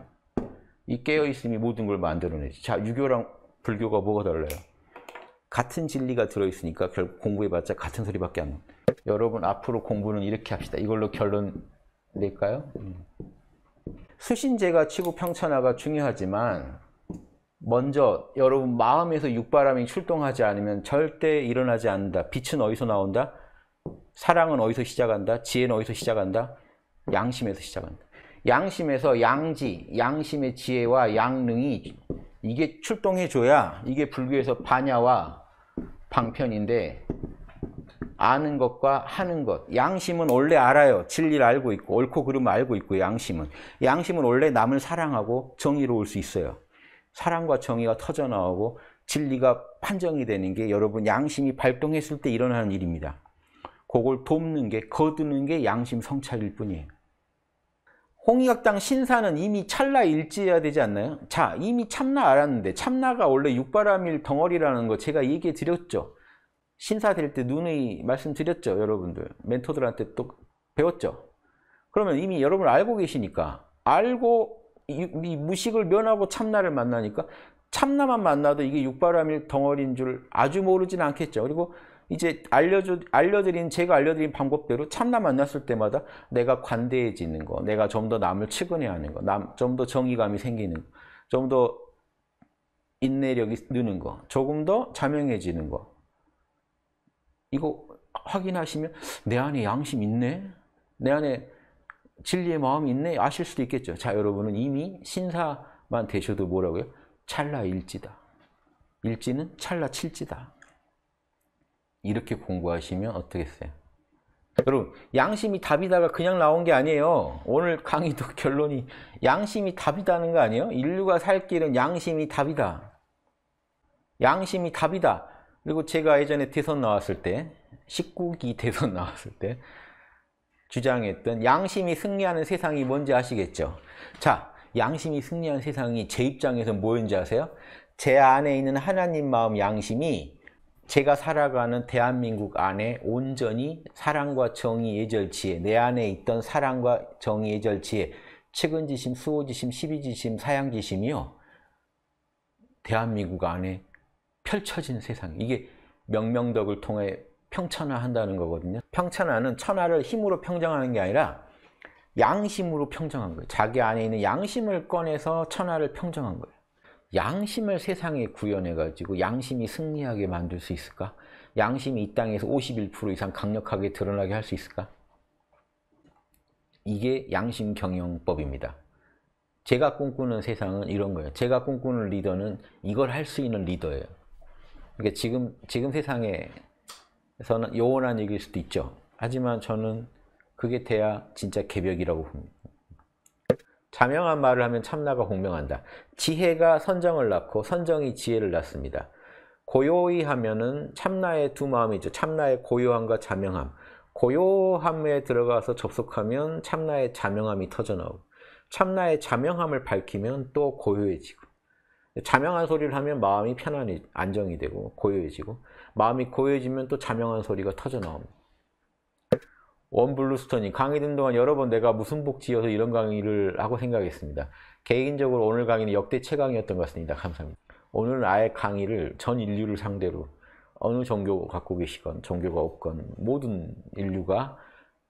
이 깨어 있음이 모든 걸 만들어내지. 자, 유교랑 불교가 뭐가 달라요? 같은 진리가 들어 있으니까 결국 공부해봤자 같은 소리밖에 안 나. 여러분 앞으로 공부는 이렇게 합시다. 이걸로 결론 낼까요? 음. 수신제가 치고 평천하가 중요하지만 먼저 여러분 마음에서 육바람이 출동하지 않으면 절대 일어나지 않는다. 빛은 어디서 나온다? 사랑은 어디서 시작한다? 지혜는 어디서 시작한다? 양심에서 시작한다. 양심에서 양지, 양심의 지혜와 양능이 이게 출동해줘야 이게 불교에서 반야와 방편인데 아는 것과 하는 것. 양심은 원래 알아요. 진리를 알고 있고 옳고 그름을 알고 있고 양심은. 양심은 원래 남을 사랑하고 정의로울 수 있어요. 사랑과 정의가 터져 나오고 진리가 판정이 되는 게 여러분 양심이 발동했을 때 일어나는 일입니다. 그걸 돕는 게 거두는 게 양심 성찰일 뿐이에요. 홍익학당 신사는 이미 찰나 일지해야 되지 않나요? 자, 이미 참나 알았는데 참나가 원래 육바라밀 덩어리라는 거 제가 얘기해 드렸죠. 신사 될 때 눈의 말씀드렸죠, 여러분들. 멘토들한테 또 배웠죠. 그러면 이미 여러분 알고 계시니까 알고 이 무식을 면하고 참나를 만나니까 참나만 만나도 이게 육바람일 덩어리인 줄 아주 모르진 않겠죠. 그리고 이제 알려줘, 알려드린, 제가 알려드린 방법대로 참나 만났을 때마다 내가 관대해지는 거, 내가 좀 더 남을 측은해 하는 거, 좀 더 정의감이 생기는 거, 좀 더 인내력이 느는 거, 조금 더 자명해지는 거. 이거 확인하시면 내 안에 양심 있네? 내 안에 진리의 마음이 있네 아실 수도 있겠죠. 자 여러분은 이미 신사만 되셔도 뭐라고요? 찰나일지다. 일지는 찰나칠지다. 이렇게 공부하시면 어떻겠어요? 여러분 양심이 답이다가 그냥 나온 게 아니에요. 오늘 강의도 *laughs* 결론이 양심이 답이다는 거 아니에요? 인류가 살 길은 양심이 답이다. 양심이 답이다. 그리고 제가 예전에 대선 나왔을 때 19기 대선 *laughs* 나왔을 때 주장했던 양심이 승리하는 세상이 뭔지 아시겠죠? 자, 양심이 승리한 세상이 제 입장에서 뭐였지 아세요? 제 안에 있는 하나님 마음 양심이 제가 살아가는 대한민국 안에 온전히 사랑과 정의의 절치에 내 안에 있던 사랑과 정의의 절치에 측은지심, 수호지심, 시비지심, 사양지심이요 대한민국 안에 펼쳐진 세상 이게 명명덕을 통해 평천화한다는 거거든요. 평천화는 천하를 힘으로 평정하는 게 아니라 양심으로 평정한 거예요. 자기 안에 있는 양심을 꺼내서 천하를 평정한 거예요. 양심을 세상에 구현해가지고 양심이 승리하게 만들 수 있을까? 양심이 이 땅에서 51% 이상 강력하게 드러나게 할 수 있을까? 이게 양심 경영법입니다. 제가 꿈꾸는 세상은 이런 거예요. 제가 꿈꾸는 리더는 이걸 할 수 있는 리더예요. 그러니까 지금, 지금 세상에 그래서는 요원한 얘기일 수도 있죠. 하지만 저는 그게 돼야 진짜 개벽이라고 봅니다. 자명한 말을 하면 참나가 공명한다. 지혜가 선정을 낳고 선정이 지혜를 낳습니다. 고요히 하면은 참나의 두 마음이죠. 참나의 고요함과 자명함. 고요함에 들어가서 접속하면 참나의 자명함이 터져나오고 참나의 자명함을 밝히면 또 고요해지고 자명한 소리를 하면 마음이 편안히 안정이 되고 고요해지고 마음이 고요해지면 또 자명한 소리가 터져 나옵니다. 원블루스턴이 강의 듣는 동안 여러 번 내가 무슨 복지여서 이런 강의를 하고 생각했습니다. 개인적으로 오늘 강의는 역대 최강이었던 것 같습니다. 감사합니다. 오늘 아예 강의를 전 인류를 상대로 어느 종교 갖고 계시건 종교가 없건 모든 인류가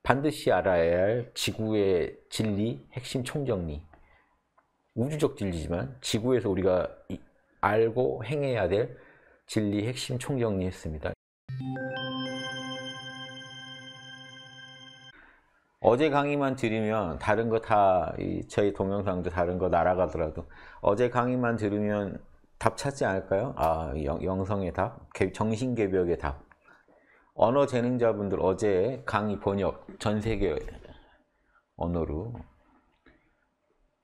반드시 알아야 할 지구의 진리, 핵심 총정리 우주적 진리지만 지구에서 우리가 알고 행해야 될 진리 핵심 총정리했습니다. 어제 강의만 들으면 다른 거 다 저희 동영상도 다른 거 날아가더라도 어제 강의만 들으면 답 찾지 않을까요? 아 영, 성의 답, 정신개벽의 답 언어재능자분들 어제 강의 번역 전 세계 언어로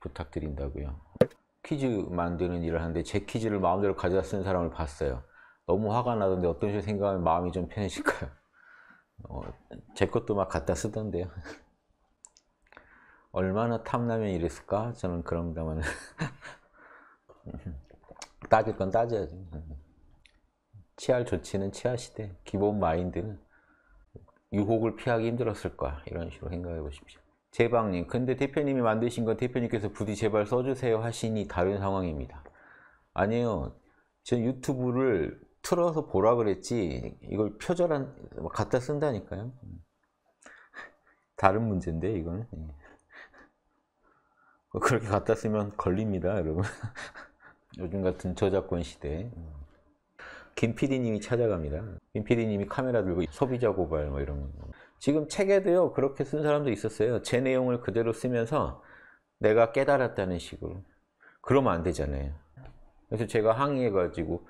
부탁드린다고요 퀴즈 만드는 일을 하는데 제 퀴즈를 마음대로 가져다 쓴 사람을 봤어요 너무 화가 나던데 어떤 식으로 생각하면 마음이 좀 편해질까요? 어, 제 것도 막 갖다 쓰던데요. *laughs* 얼마나 탐나면 이랬을까? 저는 그런가만 *laughs* 따질 건 따져야죠. 치할 조치는 치하시되 기본 마인드는 유혹을 피하기 힘들었을까 이런 식으로 생각해 보십시오. 제방님, 근데 대표님이 만드신 건 대표님께서 부디 제발 써주세요 하시니 다른 상황입니다. 아니에요. 저 유튜브를 틀어서 보라 그랬지 이걸 표절한 뭐 갖다 쓴다니까요 다른 문제인데 이거는 예. 뭐 그렇게 갖다 쓰면 걸립니다 여러분 *laughs* 요즘 같은 저작권 시대에 김 PD님이 찾아갑니다 김 PD님이 카메라 들고 소비자 고발 뭐 이런 거 지금 책에도요 그렇게 쓴 사람도 있었어요 제 내용을 그대로 쓰면서 내가 깨달았다는 식으로 그러면 안 되잖아요 그래서 제가 항의해가지고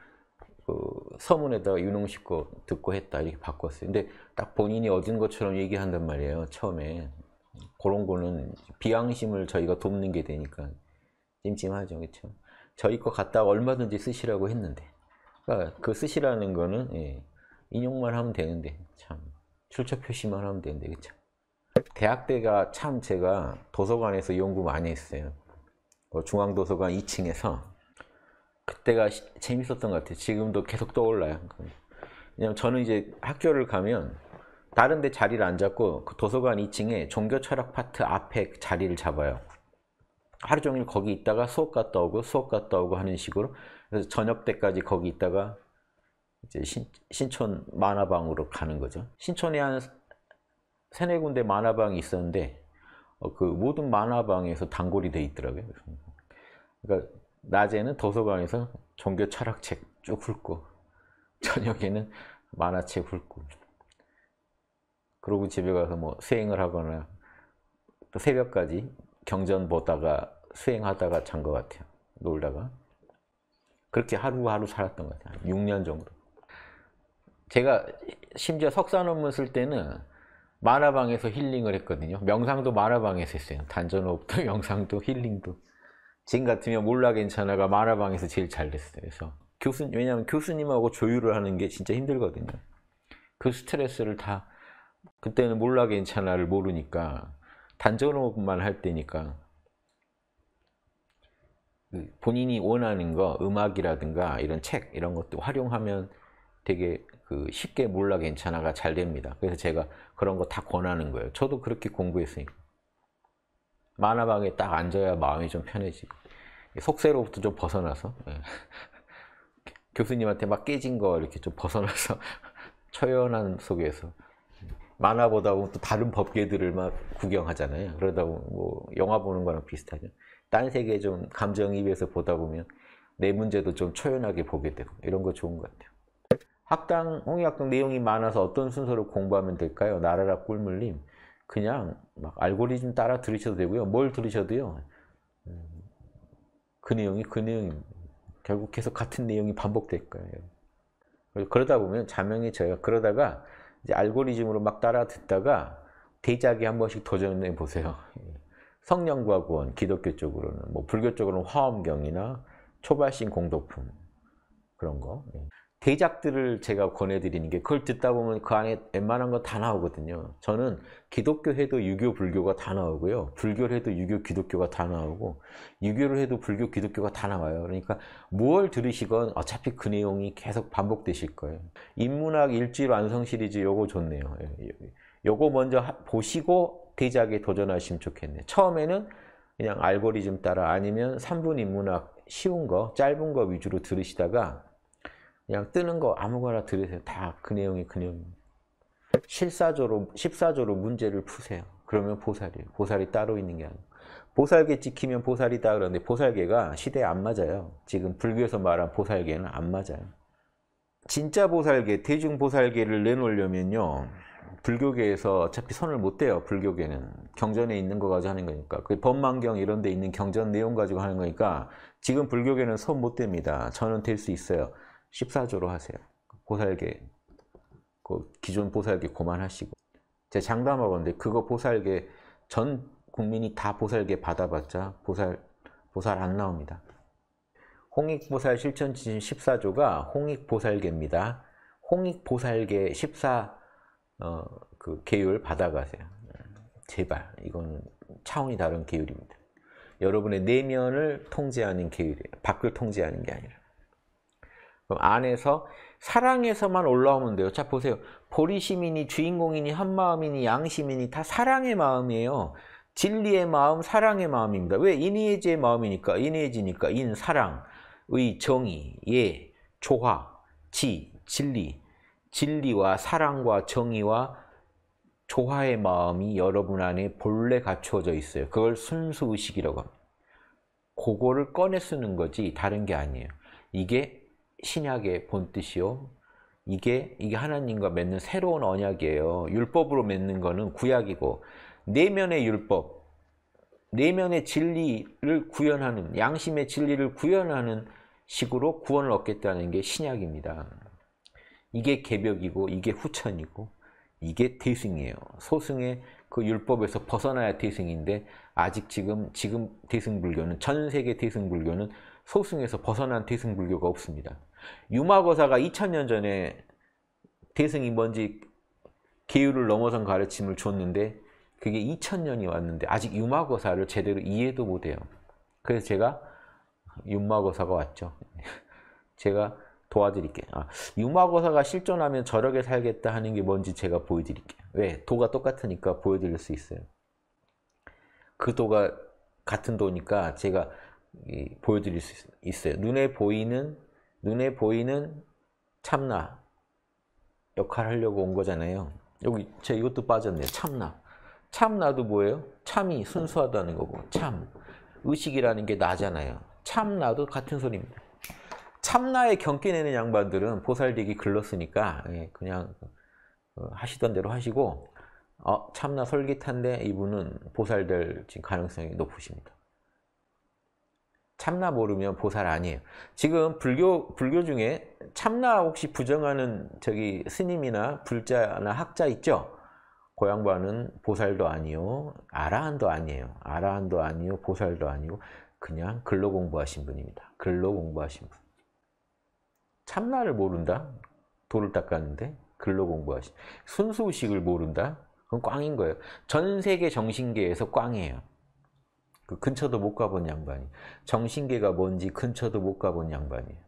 그 서문에다가 유능식 거 듣고 했다 이렇게 바꿨어요. 근데 딱 본인이 얻은 것처럼 얘기한단 말이에요. 처음에 그런 거는 비양심을 저희가 돕는 게 되니까 찜찜하죠, 그렇죠? 저희 거 갖다가 얼마든지 쓰시라고 했는데 그러니까 그 쓰시라는 거는 예, 인용만 하면 되는데 참 출처 표시만 하면 되는데 그렇죠? 대학 때가 참 제가 도서관에서 연구 많이 했어요. 뭐 중앙도서관 2층에서 그때가 재밌었던 것 같아요. 지금도 계속 떠올라요. 왜냐면 저는 이제 학교를 가면 다른 데 자리를 안 잡고 그 도서관 2층에 종교 철학 파트 앞에 자리를 잡아요. 하루 종일 거기 있다가 수업 갔다 오고 수업 갔다 오고 하는 식으로 그래서 저녁 때까지 거기 있다가 이제 신, 촌 만화방으로 가는 거죠. 신촌에 한 세네 군데 만화방이 있었는데 어, 그 모든 만화방에서 단골이 돼 있더라고요. 그러니까 낮에는 도서관에서 종교 철학책 쭉 훑고 저녁에는 만화책 훑고 그러고 집에 가서 뭐 수행을 하거나 또 새벽까지 경전 보다가 수행하다가 잔 것 같아요. 놀다가. 그렇게 하루하루 살았던 것 같아요. 6년 정도. 제가 심지어 석사 논문 쓸 때는 만화방에서 힐링을 했거든요. 명상도 만화방에서 했어요. 단전호흡도 *laughs* 명상도 힐링도. 지금 같으면 몰라 괜찮아가 마라방에서 제일 잘 됐어요. 그래서 교수님 왜냐하면 교수님하고 조율을 하는 게 진짜 힘들거든요. 그 스트레스를 다 그때는 몰라 괜찮아를 모르니까 단전호흡만 할 때니까 그 본인이 원하는 거 음악이라든가 이런 책 이런 것도 활용하면 되게 그 쉽게 몰라 괜찮아가 잘 됩니다. 그래서 제가 그런 거 다 권하는 거예요. 저도 그렇게 공부했으니까. 만화방에 딱 앉아야 마음이 좀 편해지고 속세로부터 좀 벗어나서 예. *laughs* 교수님한테 막 깨진 거 이렇게 좀 벗어나서 처연한 *laughs* 속에서 만화 보다 보면 또 다른 법계들을 막 구경하잖아요. 그러다 보면 뭐 영화 보는 거랑 비슷하죠. 딴 세계 좀 감정입에서 보다 보면 내 문제도 좀 초연하게 보게 되고 이런 거 좋은 것 같아요. 학당, 홍의학당 내용이 많아서 어떤 순서로 공부하면 될까요? 나라라 꿀물님. 그냥 막 알고리즘 따라 들으셔도 되고요. 뭘 들으셔도요. 그 내용이 그 내용입니다. 결국 계속 같은 내용이 반복될 거예요. 그러다 보면 자명해져요. 그러다가 이제 알고리즘으로 막 따라 듣다가 대작에 한 번씩 도전해 보세요. *laughs* 성령과 구원, 기독교 쪽으로는 뭐 불교 쪽으로는 화엄경이나 초발신 공도품 그런 거. 예. 대작들을 제가 권해드리는 게 그걸 듣다 보면 그 안에 웬만한 건 다 나오거든요. 저는 기독교 해도 유교 불교가 다 나오고요. 불교를 해도 유교 기독교가 다 나오고 유교를 해도 불교 기독교가 다 나와요. 그러니까 무엇 들으시건 어차피 그 내용이 계속 반복되실 거예요. 인문학 일주일 완성 시리즈 요거 좋네요. 예, 예, 예. 요거 먼저 보시고 대작에 도전하시면 좋겠네요. 처음에는 그냥 알고리즘 따라 아니면 3분 인문학 쉬운 거 짧은 거 위주로 들으시다가 그냥 뜨는 거 아무거나 들으세요. 다 그 내용이 그 내용입니다. 14조로, 14조로 문제를 푸세요. 그러면 보살이에요. 보살이 따로 있는 게 아니에요. 보살계 지키면 보살이다 그러는데 보살계가 시대에 안 맞아요. 지금 불교에서 말한 보살계는 안 맞아요. 진짜 보살계, 대중보살계를 내놓으려면요. 불교계에서 어차피 선을 못 대요. 불교계는. 경전에 있는 거 가지고 하는 거니까. 그 법망경 이런 데 있는 경전 내용 가지고 하는 거니까 지금 불교계는 선못댑니다 저는 될 수 있어요. 14조로 하세요. 그 보살계 그 기존 보살계 고만하시고 제가 장담하건데 그거 보살계 전 국민이 다 보살계 받아봤자 보살 보살 안 나옵니다. 홍익보살 실천 지침 14조가 홍익보살계입니다. 홍익보살계 14 어, 그 계율 받아가세요. 제발 이건 차원이 다른 계율입니다. 여러분의 내면을 통제하는 계율이에요. 밖을 통제하는 게 아니라. 그럼 안에서 사랑에서만 올라오면 돼요. 자 보세요. 보리시민이 주인공이니 한마음이니 양심이니 다 사랑의 마음이에요. 진리의 마음, 사랑의 마음입니다. 왜? 인이해지의 마음이니까 인이해지니까 인, 사랑, 의, 정의, 예, 조화, 지, 진리 진리와 사랑과 정의와 조화의 마음이 여러분 안에 본래 갖추어져 있어요. 그걸 순수의식이라고 합니다. 그거를 꺼내 쓰는 거지 다른 게 아니에요. 이게 신약의 본뜻이요. 이게 이게 하나님과 맺는 새로운 언약이에요. 율법으로 맺는 거는 구약이고 내면의 율법, 내면의 진리를 구현하는 양심의 진리를 구현하는 식으로 구원을 얻겠다는 게 신약입니다. 이게 개벽이고 이게 후천이고 이게 대승이에요. 소승의 그 율법에서 벗어나야 대승인데 아직 지금 지금 대승불교는 전 세계 대승불교는 소승에서 벗어난 대승불교가 없습니다. 유마고사가 2000년 전에 대승이 뭔지 계율을 넘어선 가르침을 줬는데 그게 2000년이 왔는데 아직 유마고사를 제대로 이해도 못해요. 그래서 제가 유마고사가 왔죠. *laughs* 제가 도와드릴게요. 아, 유마고사가 실존하면 저렇게 살겠다 하는 게 뭔지 제가 보여드릴게요. 왜? 도가 똑같으니까 보여드릴 수 있어요. 그 도가 같은 도니까 제가 보여드릴 수 있어요. 눈에 보이는 눈에 보이는 참나 역할을 하려고 온 거잖아요. 여기 제 이것도 빠졌네요. 참나. 참나도 뭐예요? 참이 순수하다는 거고 참. 의식이라는 게 나잖아요. 참나도 같은 소리입니다. 참나에 경계내는 양반들은 보살되기 글렀으니까 예, 그냥 어, 하시던 대로 하시고 어, 참나 솔깃한데 이분은 보살될 가능성이 높으십니다. 참나 모르면 보살 아니에요. 지금 불교 불교 중에 참나 혹시 부정하는 저기 스님이나 불자나 학자 있죠? 고양반은 그 보살도 아니요, 아라한도 아니에요. 아라한도 아니요, 보살도 아니고 그냥 글로 공부하신 분입니다. 글로 공부하신 분. 참나를 모른다? 돌을 닦았는데 글로 공부하신. 순수의식을 모른다? 그건 꽝인 거예요. 전 세계 정신계에서 꽝이에요. 그 근처도 못 가본 양반이. 정신계가 뭔지 근처도 못 가본 양반이에요.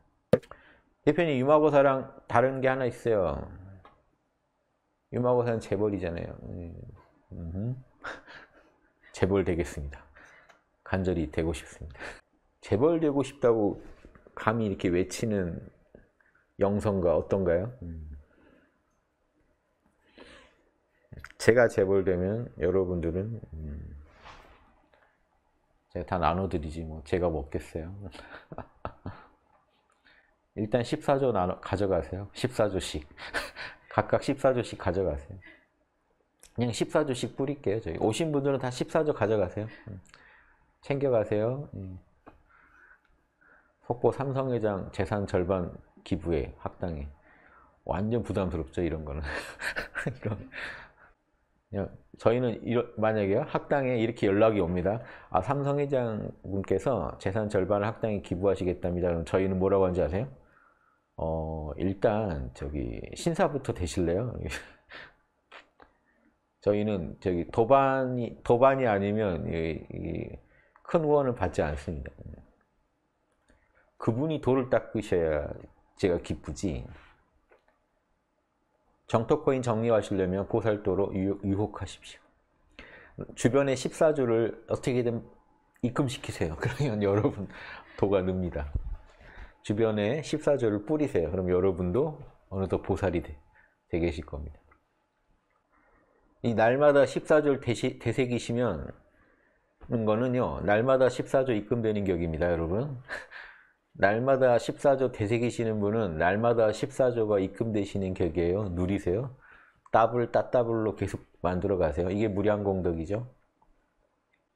대표님 유마고사랑 다른 게 하나 있어요. 유마고사는 재벌이잖아요. 음, *laughs* 재벌 되겠습니다. 간절히 되고 싶습니다. 재벌 되고 싶다고 감히 이렇게 외치는 영성과 어떤가요? 제가 재벌되면 여러분들은 음, 제가 다 나눠드리지 뭐 제가 먹겠어요 *laughs* 일단 14조 나눠 가져가세요 14조씩 *laughs* 각각 14조씩 가져가세요 그냥 14조씩 뿌릴게요 저희 오신 분들은 다 14조 가져가세요 음. 챙겨가세요 예. 속보 삼성회장 재산 절반 기부에 학당해 완전 부담스럽죠 이런 거는 *laughs* 이런 그냥 저희는 이러, 만약에 학당에 이렇게 연락이 옵니다. 아 삼성 회장분께서 재산 절반을 학당에 기부하시겠답니다. 그럼 저희는 뭐라고 하는지 아세요? 어 일단 저기 신사부터 되실래요? *laughs* 저희는 저기 도반이 도반이 아니면 이, 이큰 후원을 받지 않습니다. 그분이 돌을 닦으셔야 제가 기쁘지. 정토코인 정리하시려면 보살도로 유혹하십시오. 주변에 14주를 어떻게든 입금시키세요. *laughs* 그러면 여러분 도가 늡니다. 주변에 14조를 뿌리세요. 그럼 여러분도 어느덧 보살이 되, 되 계실 겁니다. 이 날마다 14조를 되새기시면 거는요. 날마다 14조 입금되는 격입니다. 여러분. *laughs* 날마다 14조 되새기시는 분은 날마다 14조가 입금되시는 격이에요. 누리세요. 따블 따따블로 계속 만들어 가세요. 이게 무량공덕이죠.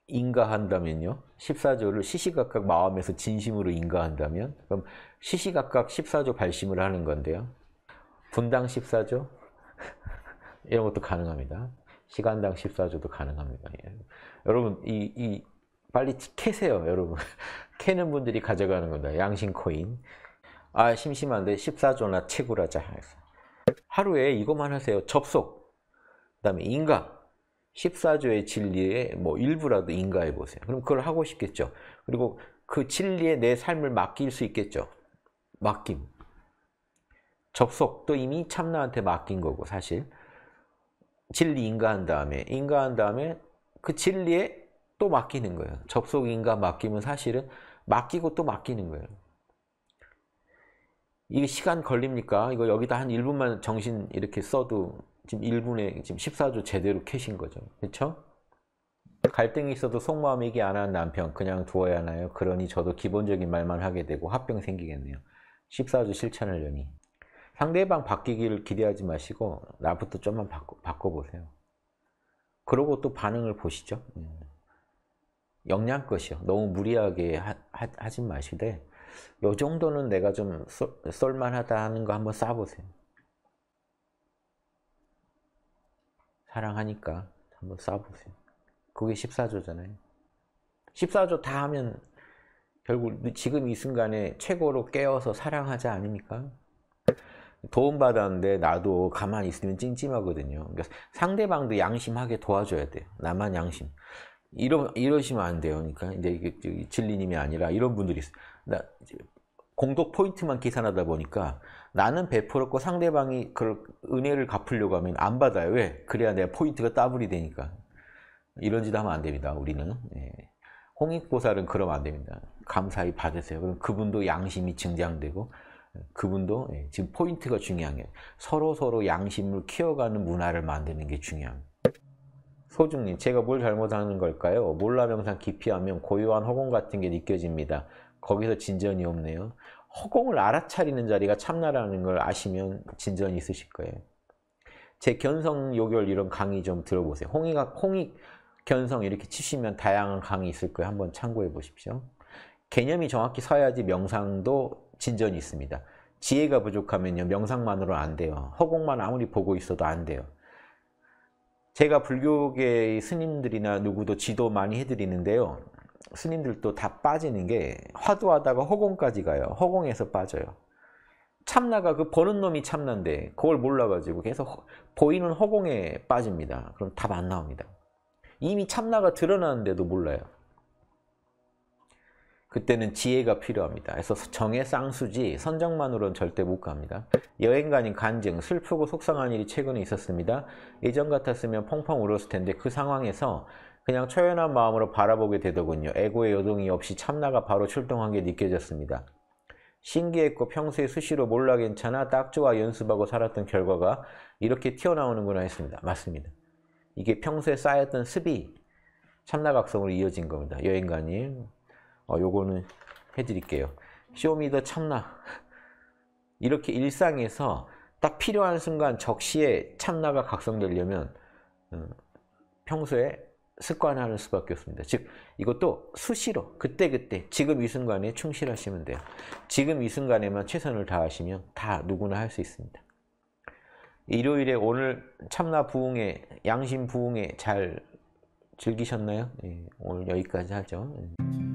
인가한다면요. 14조를 시시각각 마음에서 진심으로 인가한다면 그럼 시시각각 14조 발심을 하는 건데요. 분당 14조 *laughs* 이런 것도 가능합니다. 시간당 14조도 가능합니다. 예. 여러분 이, 이 빨리 캐세요 여러분 *laughs* 캐는 분들이 가져가는 겁니다 양심 코인 아 심심한데 14조나 채굴하자 하루에 이것만 하세요 접속 그 다음에 인가 14조의 진리에뭐 일부라도 인가해 보세요 그럼 그걸 하고 싶겠죠 그리고 그 진리에 내 삶을 맡길 수 있겠죠 맡김 접속도 이미 참나한테 맡긴 거고 사실 진리 인가한 다음에 인가한 다음에 그 진리에 또 맡기는 거예요. 접속인과 맡기면 사실은 맡기고 또 맡기는 거예요. 이게 시간 걸립니까? 이거 여기다 한 1분만 정신 이렇게 써도 지금 1분에 지금 14조 제대로 캐신 거죠. 그렇죠? 갈등이 있어도 속마음 얘기 안 하는 남편 그냥 두어야 하나요? 그러니 저도 기본적인 말만 하게 되고 합병 생기겠네요. 14조 실천하려니. 상대방 바뀌기를 기대하지 마시고 나부터 좀만 바꿔, 바꿔보세요. 그러고 또 반응을 보시죠. 음. 영양것이요. 너무 무리하게 하, 하진 마시되 요 정도는 내가 좀 쏠, 쏠만하다 하는 거 한번 쏴보세요. 사랑하니까 한번 쏴보세요. 그게 14조잖아요. 14조 다 하면 결국 지금 이 순간에 최고로 깨어서 사랑하지 아닙니까 도움받았는데 나도 가만히 있으면 찜찜하거든요. 그러니까 상대방도 양심하게 도와줘야 돼요. 나만 양심. 이러, 이러시면 안 돼요. 그러니까 이제 이게 진리님이 아니라 이런 분들이 있어요. 나, 공독 포인트만 계산하다 보니까 나는 베풀었고 상대방이 그 은혜를 갚으려고 하면 안 받아요. 왜? 그래야 내 포인트가 따블이 되니까. 이런 짓 하면 안 됩니다. 우리는. 예. 홍익보살은 그러면 안 됩니다. 감사히 받으세요. 그럼 그분도 양심이 증장되고 그분도 예. 지금 포인트가 중요한 게서로 서로 양심을 키워가는 문화를 만드는 게 중요합니다. 소중님, 제가 뭘 잘못하는 걸까요? 몰라명상 기피하면 고요한 허공 같은 게 느껴집니다. 거기서 진전이 없네요. 허공을 알아차리는 자리가 참나라는 걸 아시면 진전이 있으실 거예요. 제 견성 요결 이런 강의 좀 들어보세요. 홍익, 홍익 견성 이렇게 치시면 다양한 강의 있을 거예요. 한번 참고해 보십시오. 개념이 정확히 서야지 명상도 진전이 있습니다. 지혜가 부족하면명상만으로안 돼요. 허공만 아무리 보고 있어도 안 돼요. 제가 불교계의 스님들이나 누구도 지도 많이 해드리는데요. 스님들도 다 빠지는 게 화두하다가 허공까지 가요. 허공에서 빠져요. 참나가 그 보는 놈이 참나인데 그걸 몰라가지고 계속 보이는 허공에 빠집니다. 그럼 답 안 나옵니다. 이미 참나가 드러나는데도 몰라요. 그때는 지혜가 필요합니다. 그래서 정의 쌍수지 선정만으로는 절대 못 갑니다. 여행가인 간증 슬프고 속상한 일이 최근에 있었습니다. 예전 같았으면 펑펑 울었을 텐데 그 상황에서 그냥 초연한 마음으로 바라보게 되더군요. 에고의 요동이 없이 참나가 바로 출동한 게 느껴졌습니다. 신기했고 평소에 수시로 몰라 괜찮아 딱 좋아 연습하고 살았던 결과가 이렇게 튀어나오는구나 했습니다. 맞습니다. 이게 평소에 쌓였던 습이 참나각성으로 이어진 겁니다. 여행가님 어, 요거는 해드릴게요. 쇼미더 참나 이렇게 일상에서 딱 필요한 순간 적시에 참나가 각성되려면 음, 평소에 습관하는 수밖에 없습니다. 즉 이것도 수시로 그때그때 그때, 지금 이 순간에 충실하시면 돼요. 지금 이 순간에만 최선을 다하시면 다 누구나 할 수 있습니다. 일요일에 오늘 참나 부흥에 양심 부흥에잘 즐기셨나요? 예, 오늘 여기까지 하죠. 예.